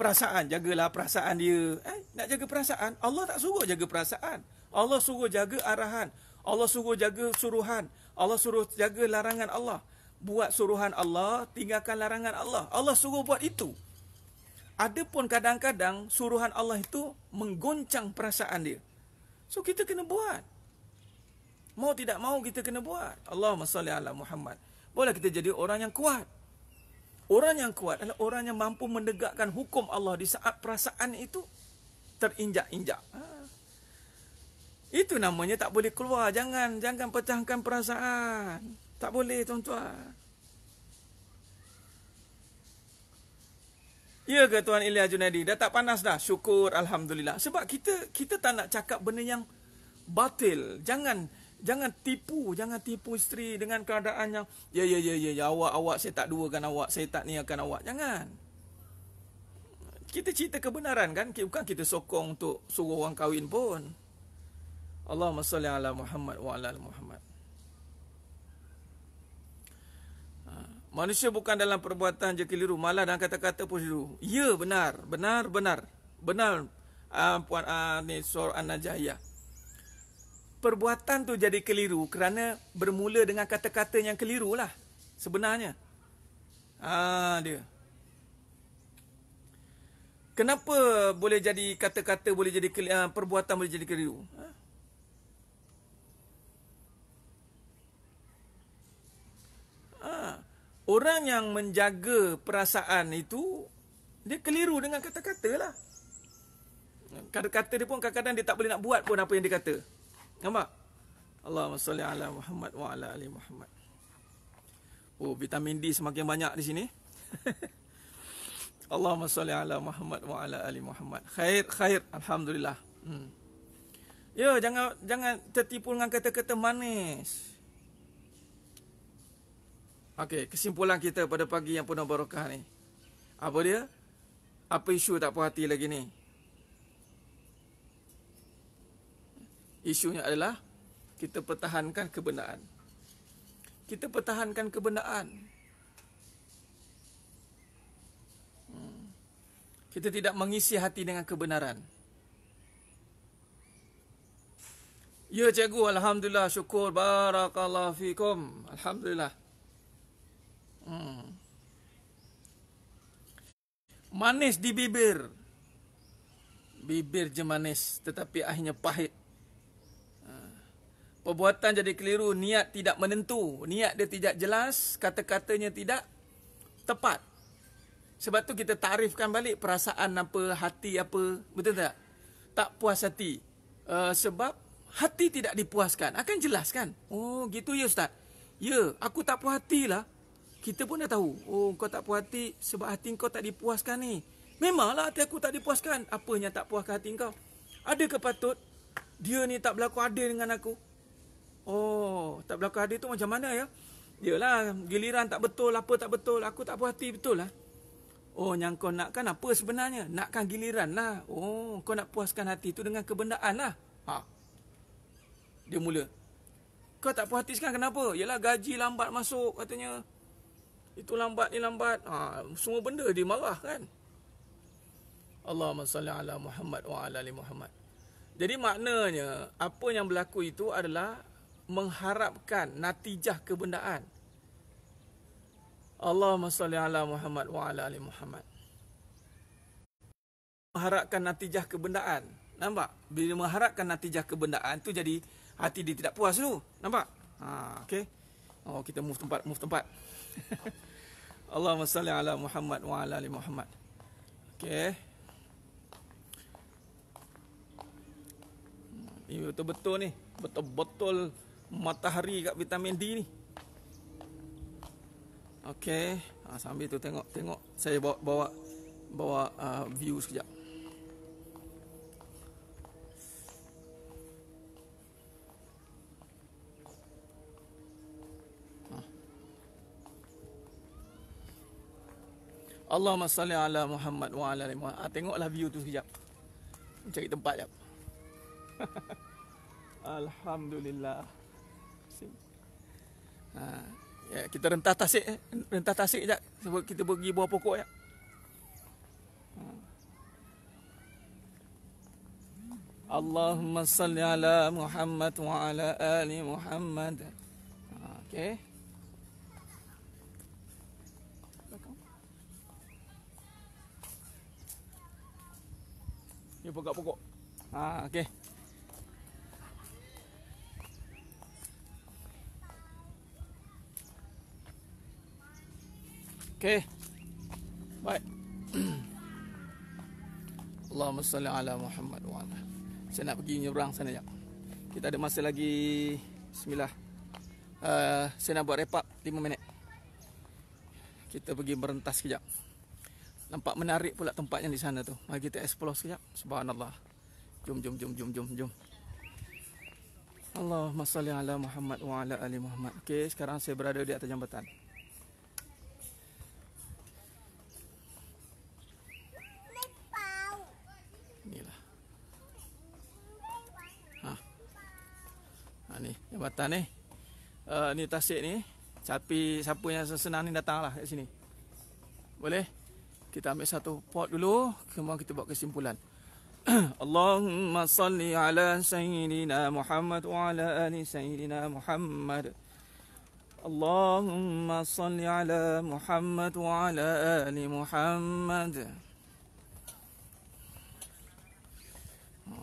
Perasaan, jagalah perasaan dia. Eh, nak jaga perasaan? Allah tak suruh jaga perasaan. Allah suruh jaga arahan. Allah suruh jaga suruhan. Allah suruh jaga larangan Allah. Buat suruhan Allah, tinggalkan larangan Allah. Allah suruh buat itu. Adapun kadang-kadang suruhan Allah itu menggoncang perasaan dia. So kita kena buat. Mau tidak mau kita kena buat. Allahumma salli ala Muhammad. Boleh kita jadi orang yang kuat. Orang yang kuat adalah orang yang mampu menegakkan hukum Allah di saat perasaan itu terinjak-injak. Ha. Itu namanya tak boleh keluar. Jangan, jangan pecahkan perasaan. Tak boleh tuan-tuan. Ya ke Tuan Ilya Junaidi? Dah tak panas dah. Syukur alhamdulillah. Sebab kita kita tak nak cakap benda yang batil. Jangan jangan tipu, jangan tipu isteri dengan keadaan yang ya ya ya ya, ya awak awak saya tak duakan awak, saya tak niakan awak. Jangan. Kita cerita kebenaran kan? Bukan kita sokong untuk suruh orang kahwin pun. Allahumma salli ala Muhammad wa ala Muhammad. Manusia bukan dalam perbuatan je keliru, malah dalam kata-kata pun keliru. Ya, benar. Benar, benar. Benar, uh, Puan uh, ni, Suara An-Najahiyah. Perbuatan tu jadi keliru kerana bermula dengan kata-kata yang keliru lah. Sebenarnya. Ah uh, dia. Kenapa boleh jadi kata-kata, boleh jadi keliru, ah, perbuatan boleh jadi keliru? Uh, orang yang menjaga perasaan itu dia keliru dengan kata-kata lah. Kata-kata dia pun kadang-kadang dia tak boleh nak buat pun apa yang dia kata. Nampak? Allahumma salli ala Muhammad wa ala ali Muhammad. Oh, vitamin D semakin banyak di sini. Allahumma salli ala Muhammad wa ala ali Muhammad. Khair, khair. Alhamdulillah. Hmm. Ya, jangan jangan tertipu dengan kata-kata manis. Okey, kesimpulan kita pada pagi yang penuh barokah ni. Apa dia? Apa isu tak puas hati lagi ni? Isunya adalah kita pertahankan kebenaran. Kita pertahankan kebenaran. Hmm. Kita tidak mengisi hati dengan kebenaran. Ya cikgu, alhamdulillah syukur barakallah fikum. Alhamdulillah. Hmm. Manis di bibir. Bibir je manis tetapi akhirnya pahit. Ha. Perbuatan jadi keliru, niat tidak menentu. Niat dia tidak jelas, kata-katanya tidak tepat. Sebab tu kita tarifkan balik perasaan apa, hati apa. Betul tak? Tak puas hati. Uh, sebab hati tidak dipuaskan. Akan jelas kan? Oh, gitu ya Ustaz? Ya, aku tak puas hatilah. lah kita pun dah tahu oh kau tak puas hati sebab hati kau tak dipuaskan ni memanglah hati aku tak dipuaskan apa yang tak puaskan hati kau ada ke patut dia ni tak berlaku adil dengan aku oh tak berlaku adil tu macam mana ya Yalah, giliran tak betul, apa tak betul, aku tak puas hati, betul lah. Oh, yang kau nak kan apa sebenarnya? Nakkan giliran lah. Oh, kau nak puaskan hati tu dengan kebendaan lah. Ha. Dia mula. Kau tak puas hati sekarang kenapa? Yalah, gaji lambat masuk katanya. Itu lambat ni lambat. Ha, semua benda dia marah kan. Allahumma salli ala Muhammad wa ala ali Muhammad. Jadi maknanya apa yang berlaku itu adalah mengharapkan natijah kebendaan. Allahumma salli ala Muhammad wa ala ali Muhammad. Mengharapkan natijah kebendaan. Nampak? Bila mengharapkan natijah kebendaan tu jadi hati dia tidak puas tu. Nampak? Ha, okay. Oh, kita move tempat, move tempat. Allahumma salli ala Muhammad wa ala ali Muhammad. Okey. Ini betul-betul ni. Betul-betul matahari kat vitamin D ni. Okey. Ha, sambil tu tengok-tengok saya bawa bawa bawa uh, view sekejap. Allahumma salli ala Muhammad wa ala alimah ha, Tengoklah view tu sekejap Cari tempat sekejap Alhamdulillah ha, ya, Kita rentah tasik Rentah tasik sekejap Sebab kita pergi buah pokok sekejap ya. ha. Allahumma salli ala Muhammad wa ala ali Muhammad. Ha, okay. Ni pokok-pokok. Ha, okey. Okey. Baik. Allahumma salli ala Muhammad wa ala. Saya nak pergi nyerang sana jap. Kita ada masa lagi bismillah. Uh, saya nak buat repak 5 minit. Kita pergi merentas kejap. Nampak menarik pula tempatnya di sana tu. Mari kita explore sekejap. Subhanallah. Jom, jom, jom, jom, jom, jom. Allahumma salli ala Muhammad wa ala ali Muhammad. Okey, sekarang saya berada di atas jambatan. Inilah. Ha. Ha ni, jambatan ni. Uh, ni tasik ni. Tapi siapa yang senang ni lah kat sini. Boleh? kita ambil satu pot dulu kemudian kita buat kesimpulan Allahumma salli ala sayyidina Muhammad wa ala ali sayyidina Muhammad Allahumma salli ala Muhammad wa ala ali Muhammad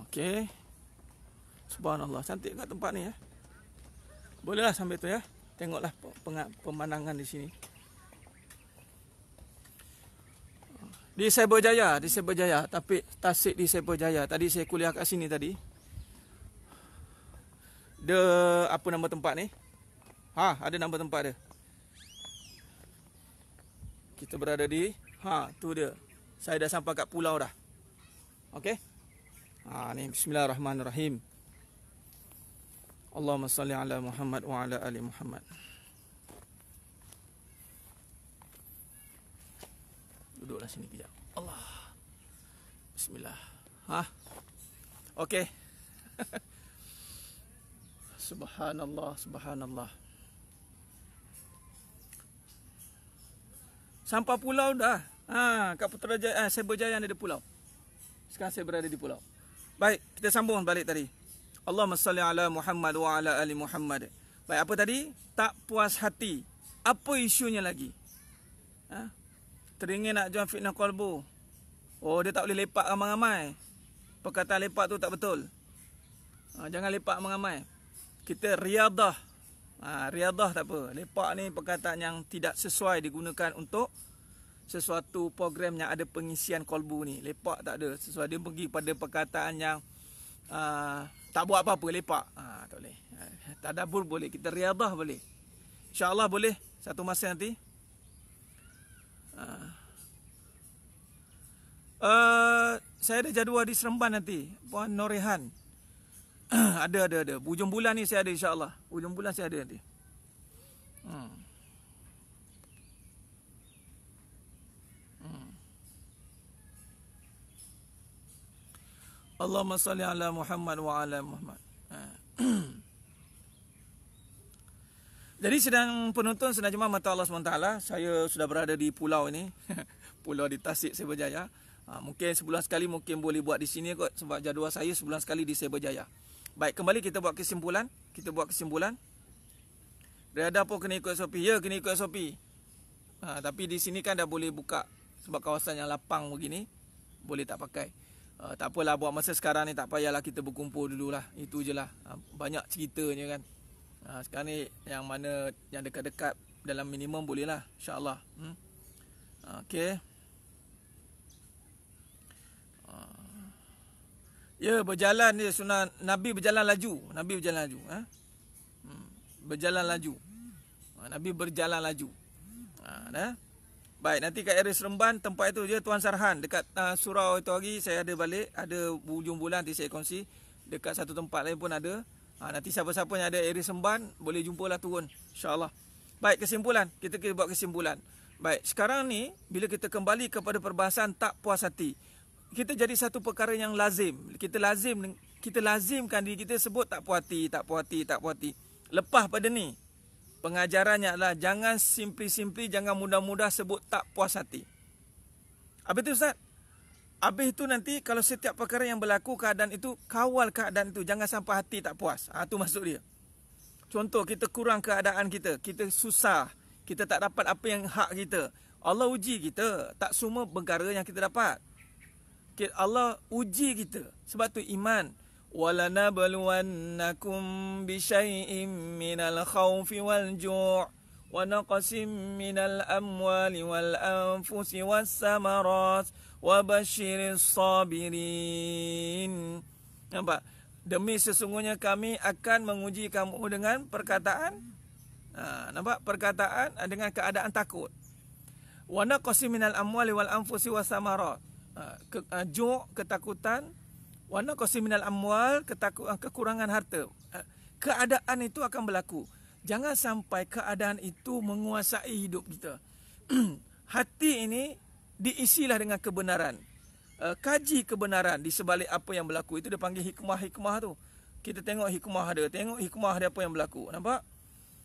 Okey Subhanallah cantik kat tempat ni ya Bolehlah sampai tu ya Tengoklah pemandangan di sini di Cyber Jaya, di Cyber Jaya, tapi Tasik di Cyber Jaya. Tadi saya kuliah kat sini tadi. The apa nama tempat ni? Ha, ada nama tempat dia. Kita berada di ha, tu dia. Saya dah sampai kat pulau dah. Okey. Ha, ni bismillahirrahmanirrahim. Allahumma salli ala Muhammad wa ala ali Muhammad. Duduklah sini kejap. Allah. Bismillah. Ha. Okey. subhanallah, subhanallah. Sampai pulau dah. Ha, kat Putrajaya, eh, Seberjaya ada pulau. Sekarang saya berada di pulau. Baik, kita sambung balik tadi. Allahumma salli ala Muhammad wa ala ali Muhammad. Baik, apa tadi? Tak puas hati. Apa isunya lagi? Ha? teringin nak jual fitnah kolbu. Oh, dia tak boleh lepak ramai-ramai. Perkataan lepak tu tak betul. Ha, jangan lepak ramai-ramai. Kita riadah. Ha, riadah tak apa. Lepak ni perkataan yang tidak sesuai digunakan untuk sesuatu program yang ada pengisian kolbu ni. Lepak tak ada. Sesuai dia pergi pada perkataan yang ha, tak buat apa-apa lepak. Ha, tak boleh. Ha, tak boleh. Kita riadah boleh. InsyaAllah boleh. Satu masa nanti. Uh, saya ada jadual di Seremban nanti Puan Norehan Ada ada ada Ujung bulan ni saya ada insyaAllah Ujung bulan saya ada nanti hmm. hmm. Allahumma salli ala Muhammad wa ala Muhammad uh. Jadi sedang penonton sedang jemaah mata Allah SWT Saya sudah berada di pulau ini Pulau di Tasik Sebajaya ha, ah, Mungkin sebulan sekali mungkin boleh buat di sini kot Sebab jadual saya sebulan sekali di Sebajaya Baik kembali kita buat kesimpulan Kita buat kesimpulan Ada apa kena ikut SOP? Ya kena ikut SOP ha, ah, Tapi di sini kan dah boleh buka Sebab kawasan yang lapang begini Boleh tak pakai ha, Tak apalah buat masa sekarang ni tak payahlah kita berkumpul dulu lah Itu je lah ha, Banyak ceritanya kan Ha, sekarang ni yang mana yang dekat-dekat dalam minimum boleh lah insyaAllah hmm? Ha, okay. Ha. Ya berjalan ni sunnah Nabi berjalan laju Nabi berjalan laju ha? Hmm. Berjalan laju ha, Nabi berjalan laju ha, dah. Baik nanti kat area Seremban Tempat itu je Tuan Sarhan Dekat uh, surau itu lagi. saya ada balik Ada hujung bulan nanti saya kongsi Dekat satu tempat lain pun ada Ha, nanti siapa-siapa yang ada area semban boleh jumpalah turun insyaallah. Baik kesimpulan, kita kira buat kesimpulan. Baik, sekarang ni bila kita kembali kepada perbahasan tak puas hati. Kita jadi satu perkara yang lazim. Kita lazim kita lazimkan diri kita sebut tak puas hati, tak puas hati, tak puas hati. Lepas pada ni pengajarannya adalah jangan simply-simply jangan mudah-mudah sebut tak puas hati. Apa itu Ustaz? Habis itu nanti kalau setiap perkara yang berlaku keadaan itu kawal keadaan itu jangan sampai hati tak puas. Ah ha, tu maksud dia. Contoh kita kurang keadaan kita, kita susah, kita tak dapat apa yang hak kita. Allah uji kita, tak semua perkara yang kita dapat. Allah uji kita. Sebab tu iman walanabluwannakum bisyai'im minal khawfi wal ju' wa naqsim minal amwali wal anfusi was samarat وبشر sabirin. nampak demi sesungguhnya kami akan menguji kamu dengan perkataan ha, nampak perkataan dengan keadaan takut Wana naqsi minal amwali wal anfusi wasamarat ha, ha juk ketakutan Wana naqsi minal amwal ketakutan ha, kekurangan harta keadaan itu akan berlaku jangan sampai keadaan itu menguasai hidup kita hati ini diisilah dengan kebenaran. Uh, kaji kebenaran di sebalik apa yang berlaku itu dia panggil hikmah-hikmah tu. Kita tengok hikmah dia, tengok hikmah dia apa yang berlaku. Nampak?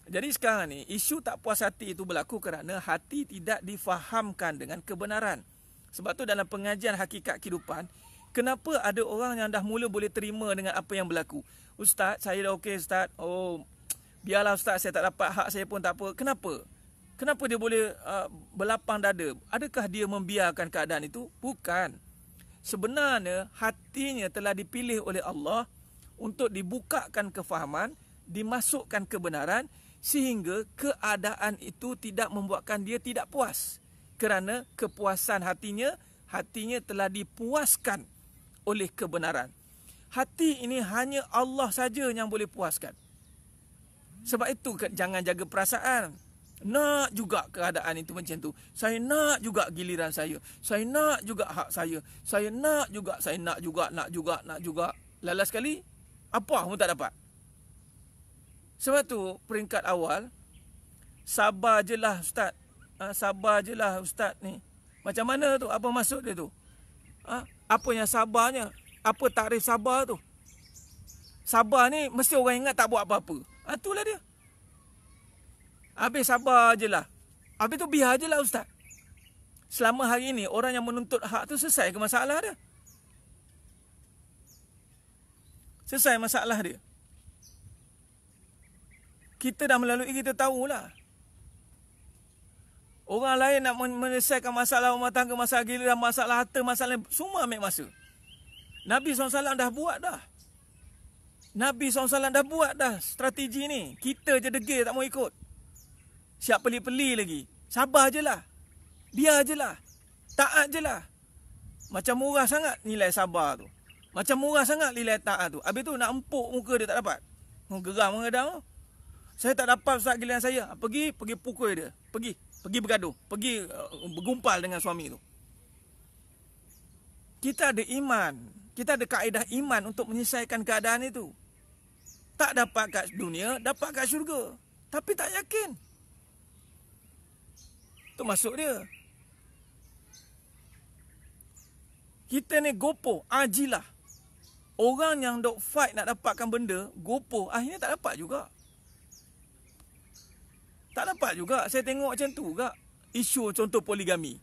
Jadi sekarang ni isu tak puas hati itu berlaku kerana hati tidak difahamkan dengan kebenaran. Sebab tu dalam pengajian hakikat kehidupan, kenapa ada orang yang dah mula boleh terima dengan apa yang berlaku? Ustaz, saya dah okey ustaz. Oh, biarlah ustaz saya tak dapat hak saya pun tak apa. Kenapa? Kenapa dia boleh uh, berlapang dada? Adakah dia membiarkan keadaan itu? Bukan. Sebenarnya hatinya telah dipilih oleh Allah untuk dibukakan kefahaman, dimasukkan kebenaran sehingga keadaan itu tidak membuatkan dia tidak puas. Kerana kepuasan hatinya, hatinya telah dipuaskan oleh kebenaran. Hati ini hanya Allah saja yang boleh puaskan. Sebab itu jangan jaga perasaan. Nak juga keadaan itu macam tu. Saya nak juga giliran saya. Saya nak juga hak saya. Saya nak juga, saya nak juga, nak juga, nak juga. Lala sekali, apa pun tak dapat. Sebab tu peringkat awal, sabar je lah Ustaz. Ha, sabar je lah Ustaz ni. Macam mana tu? Apa maksud dia tu? Ha, apa yang sabarnya? Apa tarif sabar tu? Sabar ni mesti orang ingat tak buat apa-apa. Ha, itulah dia. Habis sabar je lah. Habis tu biar je lah ustaz. Selama hari ni orang yang menuntut hak tu selesai ke masalah dia? Selesai masalah dia. Kita dah melalui kita tahulah. Orang lain nak menyelesaikan masalah rumah tangga, masalah gila, masalah harta, masalah semua ambil masa. Nabi SAW dah buat dah. Nabi SAW dah buat dah strategi ni. Kita je degil tak mau ikut. Siap peli-peli lagi. Sabar je lah. Biar je lah. Taat je lah. Macam murah sangat nilai sabar tu. Macam murah sangat nilai taat tu. Habis tu nak empuk muka dia tak dapat. Hmm, geram mengadang tu. Saya tak dapat saat giliran saya. Ah, pergi, pergi pukul dia. Pergi. Pergi bergaduh. Pergi uh, bergumpal dengan suami tu. Kita ada iman. Kita ada kaedah iman untuk menyelesaikan keadaan itu. Tak dapat kat dunia, dapat kat syurga. Tapi tak yakin. Tu masuk dia. Kita ni gopoh, ajilah. Orang yang dok fight nak dapatkan benda, gopoh, akhirnya tak dapat juga. Tak dapat juga. Saya tengok macam tu juga. Isu contoh poligami.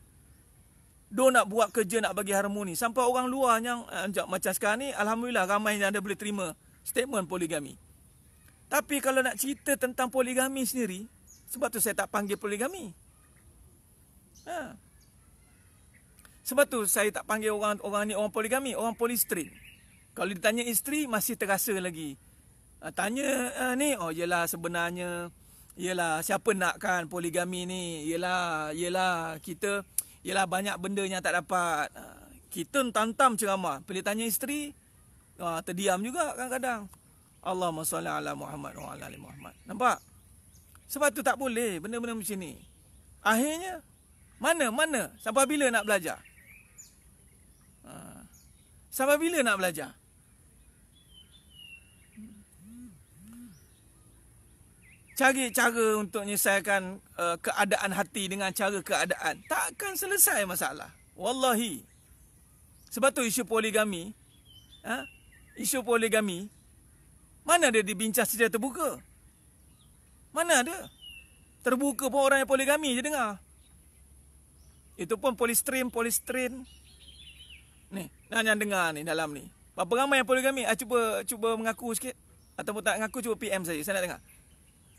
Dia nak buat kerja nak bagi harmoni. Sampai orang luar yang eh, macam sekarang ni, Alhamdulillah ramai yang ada boleh terima statement poligami. Tapi kalau nak cerita tentang poligami sendiri, sebab tu saya tak panggil poligami. Ha. Sebab tu saya tak panggil orang orang ni orang poligami, orang polistring. Kalau ditanya isteri masih terasa lagi. Ha, tanya ha, ni, oh yelah sebenarnya yelah siapa nak kan poligami ni? Yelah, yelah kita yelah banyak benda yang tak dapat. Ha, kita tantam ceramah. Pilih tanya isteri, ha, terdiam juga kadang-kadang. Allah salli ala Muhammad wa Muhammad. Nampak? Sebab tu tak boleh benda-benda macam ni. Akhirnya mana, mana? Sampai bila nak belajar? Ha. Sampai bila nak belajar? Cari cara untuk menyelesaikan uh, keadaan hati dengan cara keadaan. Takkan selesai masalah. Wallahi. Sebab tu isu poligami. Ha? Isu poligami. Mana ada dibincang secara terbuka? Mana ada? Terbuka pun orang yang poligami je dengar. Itu pun polistrin, polistrin. Ni, nak yang dengar ni dalam ni. Berapa ramai yang poligami? Ah, cuba cuba mengaku sikit. atau tak mengaku, cuba PM saya. Saya nak dengar.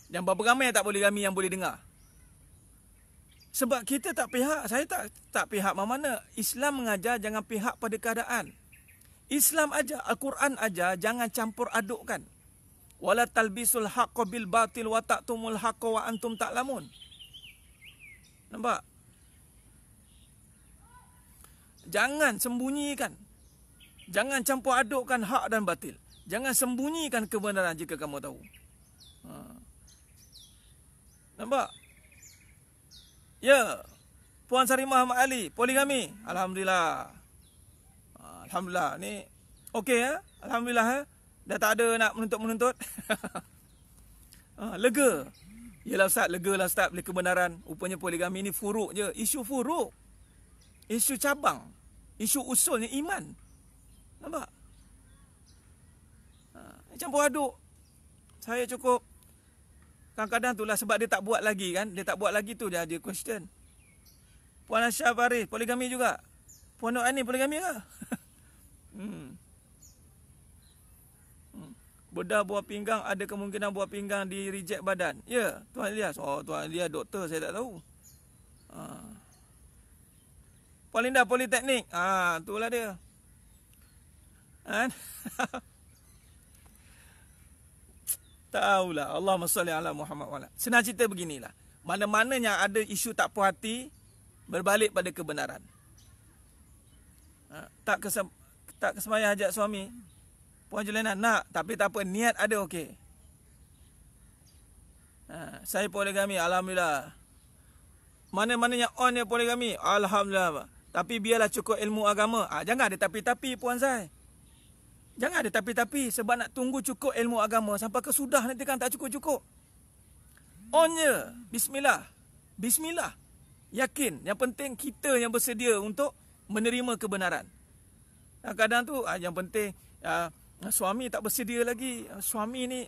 Yang berapa ramai yang tak boleh kami yang boleh dengar? Sebab kita tak pihak, saya tak tak pihak mana-mana. Islam mengajar jangan pihak pada keadaan. Islam aja, Al-Quran aja, jangan campur adukkan. Wala talbisul haqqo bil batil wa taqtumul haqqo wa antum ta'lamun. Nampak? Jangan sembunyikan. Jangan campur adukkan hak dan batil. Jangan sembunyikan kebenaran jika kamu tahu. Ha. Nampak? Ya. Puan Sari Ahmad Ali, poligami. Alhamdulillah. Ha, Alhamdulillah. Ni okey ya. Alhamdulillah ya. Dah tak ada nak menuntut-menuntut. ha, lega. Yelah Ustaz, lega lah Ustaz. Bila kebenaran, rupanya poligami ini furuk je. Isu furuk. Isu cabang isu usulnya iman. Nampak? Ha, campur aduk. Saya cukup. Kadang-kadang itulah sebab dia tak buat lagi kan. Dia tak buat lagi tu dia ada question. Puan Asyaf Arif, poligami juga. Puan Nur Ani, poligami ke? Hmm. hmm. Bedah buah pinggang, ada kemungkinan buah pinggang di reject badan. Ya, Tuan Elias. Oh, Tuan Elias doktor, saya tak tahu. Haa. Polinda Politeknik. Ah, ha, itulah dia. Kan? Tahu lah, Allah masalli ala Muhammad wala. Senang cerita beginilah. Mana-mana yang ada isu tak puas hati berbalik pada kebenaran. Ha, tak kesem tak kesemaya ajak suami. Puan Juliana nak tapi tak apa niat ada okey. Ha, saya poligami alhamdulillah. Mana-mana yang on dia poligami alhamdulillah. Tapi biarlah cukup ilmu agama. Ha, jangan ada tapi-tapi Puan Zai. Jangan ada tapi-tapi sebab nak tunggu cukup ilmu agama sampai ke sudah nanti kan tak cukup-cukup. Onnya, bismillah. Bismillah. Yakin, yang penting kita yang bersedia untuk menerima kebenaran. Kadang-kadang tu ah, yang penting ah, suami tak bersedia lagi. Suami ni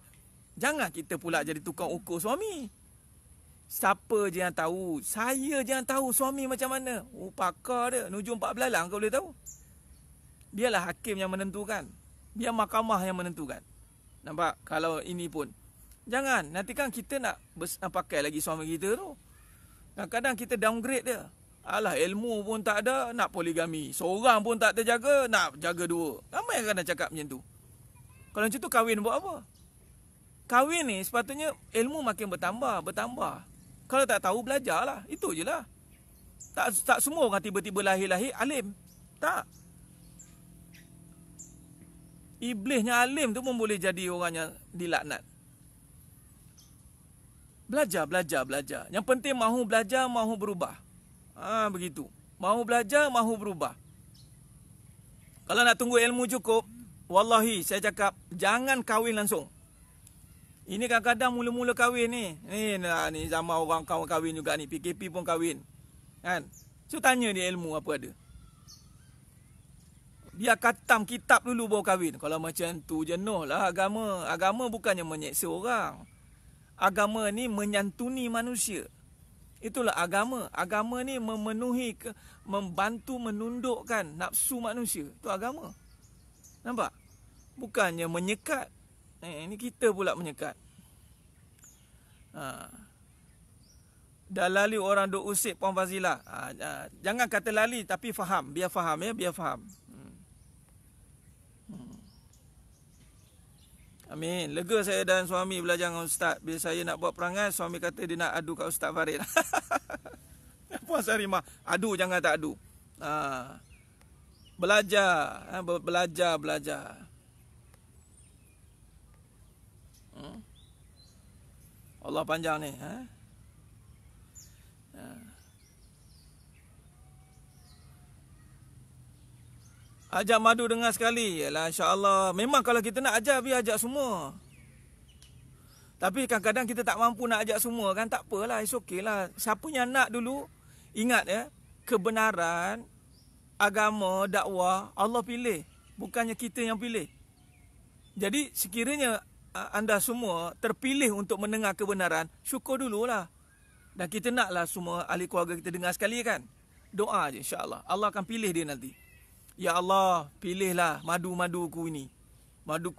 jangan kita pula jadi tukang ukur suami. Siapa je yang tahu? Saya je yang tahu suami macam mana. Oh, pakar dia. Nujum 14 belalang kau boleh tahu. Biarlah hakim yang menentukan. Biar mahkamah yang menentukan. Nampak? Kalau ini pun. Jangan. Nanti kan kita nak pakai lagi suami kita tu. Kadang-kadang kita downgrade dia. Alah, ilmu pun tak ada. Nak poligami. Seorang pun tak terjaga. Nak jaga dua. Ramai yang kena cakap macam tu. Kalau macam tu, kahwin buat apa? Kahwin ni sepatutnya ilmu makin bertambah. Bertambah. Kalau tak tahu belajarlah. Itu jelah. Tak tak semua orang tiba-tiba lahir-lahir alim. Tak. Iblisnya alim tu pun boleh jadi orang yang dilaknat. Belajar, belajar, belajar. Yang penting mahu belajar, mahu berubah. Ah ha, begitu. Mahu belajar, mahu berubah. Kalau nak tunggu ilmu cukup, wallahi saya cakap jangan kahwin langsung. Ini kadang-kadang mula-mula kahwin ni. Ni lah, ni zaman orang kawan kahwin juga ni. PKP pun kahwin. Kan? So tanya dia ilmu apa ada. Biar katam kitab dulu baru kahwin. Kalau macam tu jenuh lah agama. Agama bukannya menyeksa orang. Agama ni menyantuni manusia. Itulah agama. Agama ni memenuhi, ke, membantu menundukkan nafsu manusia. Itu agama. Nampak? Bukannya menyekat. Eh, ini kita pula menyekat. Ha. Dah orang duk usik Puan Fazila. Ha, ha, Jangan kata lali tapi faham. Biar faham ya, biar faham. Hmm. Hmm. Amin. Lega saya dan suami belajar dengan ustaz. Bila saya nak buat perangai, suami kata dia nak adu kat ustaz Farid. Puan Sarimah, adu jangan tak adu. Ha. Belajar, ha. belajar, belajar. Allah panjang ni ha? Ya. Ajak madu dengar sekali Yalah Allah. Memang kalau kita nak ajak Biar ajak semua Tapi kadang-kadang kita tak mampu Nak ajak semua kan Tak apalah It's okay lah Siapa yang nak dulu Ingat ya Kebenaran Agama Dakwah Allah pilih Bukannya kita yang pilih Jadi sekiranya anda semua terpilih untuk mendengar kebenaran, syukur dululah. Dan kita naklah semua ahli keluarga kita dengar sekali kan. Doa je insyaAllah. Allah akan pilih dia nanti. Ya Allah, pilihlah madu-maduku ini.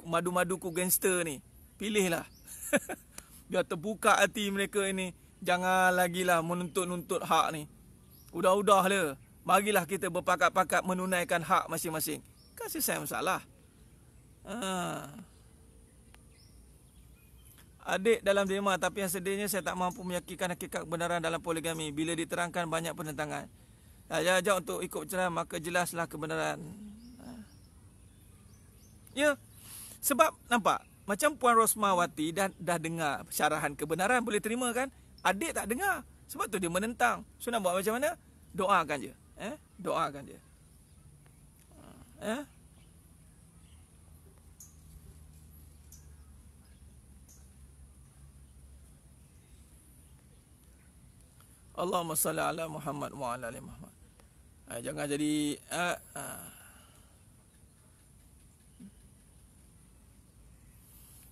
Madu-maduku gangster ni. Pilihlah. Biar terbuka hati mereka ini. Jangan lagi lah menuntut-nuntut hak ni. Udah-udah le. Marilah kita berpakat-pakat menunaikan hak masing-masing. Kasih saya masalah. Haa. Ah adik dalam dilema tapi yang sedihnya saya tak mampu meyakinkan hakikat kebenaran dalam poligami bila diterangkan banyak penentangan. Ajar ajar untuk ikut ceramah maka jelaslah kebenaran. Ya. Sebab nampak macam Puan Rosmawati dan dah dengar syarahan kebenaran boleh terima kan? Adik tak dengar. Sebab tu dia menentang. So nak buat macam mana? Doakan je. Eh? Doakan je. Eh? Allahumma salli ala Muhammad wa ala ali Muhammad. Ha, jangan jadi ha, ha.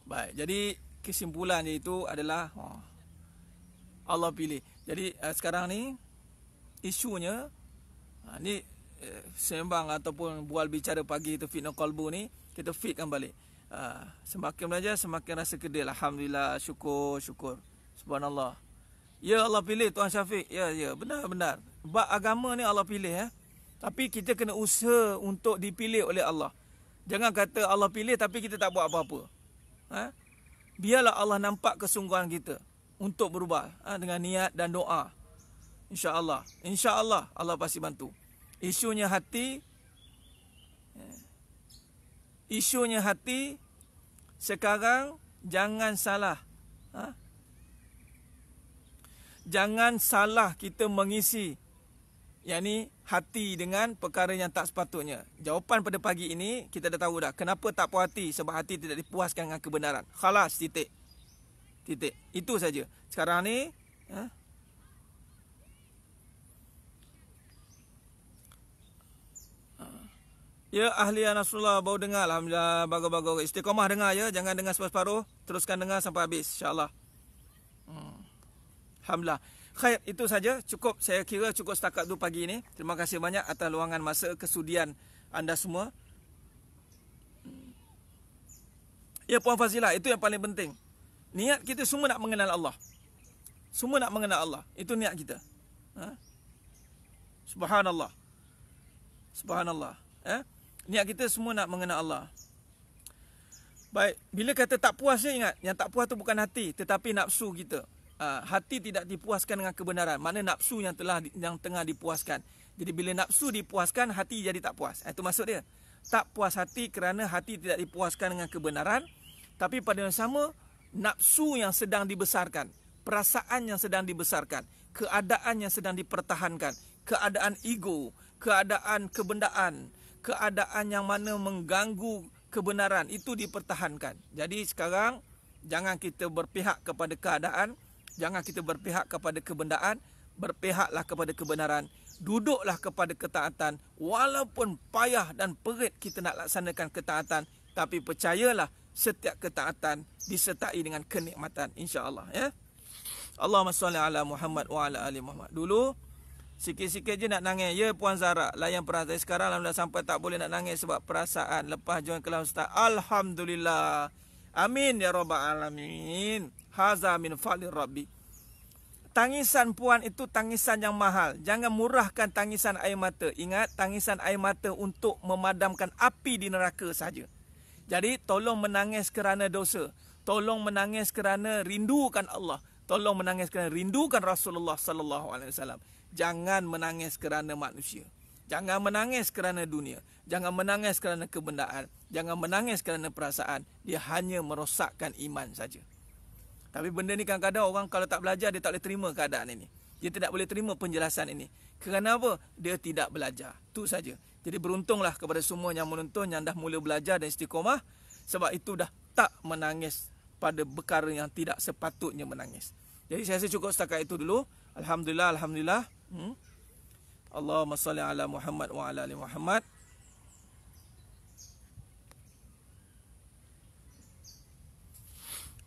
Baik, jadi kesimpulan iaitu adalah ha, Allah pilih. Jadi ha, sekarang ni isunya ha, ni eh, sembang ataupun bual bicara pagi itu fitnah kalbu ni kita fitkan balik. Ha, semakin belajar semakin rasa kedil. Alhamdulillah, syukur, syukur. Subhanallah. Ya Allah pilih Tuan Syafiq. Ya ya benar benar. Bab agama ni Allah pilih eh. Tapi kita kena usaha untuk dipilih oleh Allah. Jangan kata Allah pilih tapi kita tak buat apa-apa. Ha? Biarlah Allah nampak kesungguhan kita untuk berubah ha? dengan niat dan doa. Insya InsyaAllah. InsyaAllah Allah pasti bantu. Isunya hati. Ya. Isunya hati. Sekarang jangan salah. Ha? jangan salah kita mengisi yang ni hati dengan perkara yang tak sepatutnya. Jawapan pada pagi ini kita dah tahu dah. Kenapa tak puas hati? Sebab hati tidak dipuaskan dengan kebenaran. Khalas titik. Titik. Itu saja. Sekarang ni ha? Ya ahli Rasulullah baru dengar Alhamdulillah bagus-bagus Istiqamah dengar ya Jangan dengar separuh-separuh Teruskan dengar sampai habis InsyaAllah Alhamdulillah. Khair, itu saja. Cukup, saya kira cukup setakat tu pagi ini. Terima kasih banyak atas luangan masa kesudian anda semua. Ya Puan Fazilah, itu yang paling penting. Niat kita semua nak mengenal Allah. Semua nak mengenal Allah. Itu niat kita. Ha? Subhanallah. Subhanallah. Eh? Niat kita semua nak mengenal Allah. Baik, bila kata tak puas je ingat. Yang tak puas tu bukan hati, tetapi nafsu kita. Uh, hati tidak dipuaskan dengan kebenaran. Mana nafsu yang telah yang tengah dipuaskan. Jadi bila nafsu dipuaskan, hati jadi tak puas. Eh, itu maksud dia. Tak puas hati kerana hati tidak dipuaskan dengan kebenaran. Tapi pada yang sama, nafsu yang sedang dibesarkan. Perasaan yang sedang dibesarkan. Keadaan yang sedang dipertahankan. Keadaan ego. Keadaan kebendaan. Keadaan yang mana mengganggu kebenaran. Itu dipertahankan. Jadi sekarang, jangan kita berpihak kepada keadaan. Jangan kita berpihak kepada kebendaan, berpihaklah kepada kebenaran, duduklah kepada ketaatan. Walaupun payah dan perit kita nak laksanakan ketaatan, tapi percayalah setiap ketaatan disertai dengan kenikmatan insya-Allah ya. Allahumma salli ala Muhammad wa ala ali Muhammad. Dulu sikit-sikit je nak nangis. Ya puan Zara, layan perasaan sekarang alhamdulillah sampai tak boleh nak nangis sebab perasaan lepas join kelas ustaz. Alhamdulillah. Amin ya rabbal alamin. Haza min falil rabbi. Tangisan puan itu tangisan yang mahal. Jangan murahkan tangisan air mata. Ingat, tangisan air mata untuk memadamkan api di neraka saja. Jadi, tolong menangis kerana dosa. Tolong menangis kerana rindukan Allah. Tolong menangis kerana rindukan Rasulullah sallallahu alaihi wasallam. Jangan menangis kerana manusia. Jangan menangis kerana dunia. Jangan menangis kerana kebendaan. Jangan menangis kerana perasaan. Dia hanya merosakkan iman saja. Tapi benda ni kadang-kadang orang kalau tak belajar dia tak boleh terima keadaan ini. Dia tidak boleh terima penjelasan ini. Kerana apa? Dia tidak belajar. Tu saja. Jadi beruntunglah kepada semua yang menonton yang dah mula belajar dan istiqomah sebab itu dah tak menangis pada perkara yang tidak sepatutnya menangis. Jadi saya rasa cukup setakat itu dulu. Alhamdulillah, alhamdulillah. Hmm? Allahumma salli ala Muhammad wa ala ali Muhammad.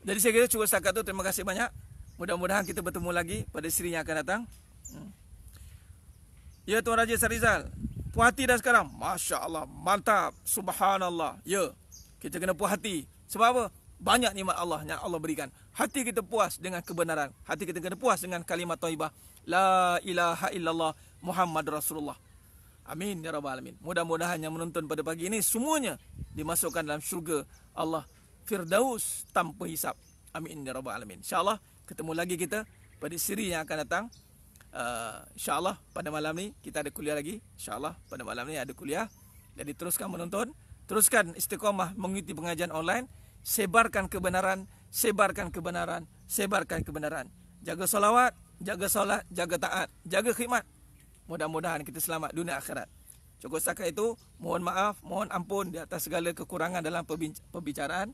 Jadi saya kira cukup setakat tu terima kasih banyak. Mudah-mudahan kita bertemu lagi pada siri yang akan datang. Hmm. Ya Tuan Raja Sarizal, puas hati dah sekarang. Masya Allah, mantap. Subhanallah. Ya, kita kena puas hati. Sebab apa? Banyak nikmat Allah yang Allah berikan. Hati kita puas dengan kebenaran. Hati kita kena puas dengan kalimat taibah. La ilaha illallah Muhammad Rasulullah. Amin ya Rabbal Alamin. Mudah-mudahan yang menonton pada pagi ini semuanya dimasukkan dalam syurga Allah Firdaus tanpa hisap. Amin ya rabbal alamin. Insyaallah ketemu lagi kita pada siri yang akan datang. Uh, insyaallah pada malam ni kita ada kuliah lagi. Insyaallah pada malam ni ada kuliah. Jadi teruskan menonton, teruskan istiqamah mengikuti pengajian online, sebarkan kebenaran, sebarkan kebenaran, sebarkan kebenaran. Jaga solawat, jaga solat, jaga taat, jaga khidmat. Mudah-mudahan kita selamat dunia akhirat. Cukup setakat itu, mohon maaf, mohon ampun di atas segala kekurangan dalam pembicaraan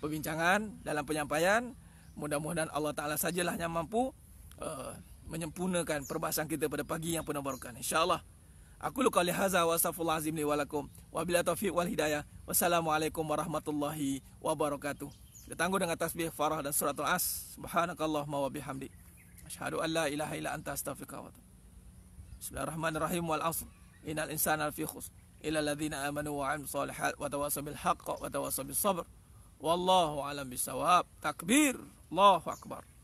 perbincangan dalam penyampaian mudah-mudahan Allah Taala sajalah yang mampu uh, menyempurnakan perbahasan kita pada pagi yang penuh barakah insyaallah aku luka li hadza wa safullah azim li walakum wabila taufiq wal hidayah wassalamualaikum warahmatullahi wabarakatuh kita tangguh dengan tasbih farah dan suratul as Subhanakallah wa bihamdi asyhadu an ilaha illa anta astaghfiruka wa atubu bismillahirrahmanirrahim wal asr innal insana lafi khusr illa alladhina amanu wa 'amilu shalihat wa tawassaw haqqi wa tawassaw bis sabr Wallahu alam bisawab. Takbir. Allahu akbar.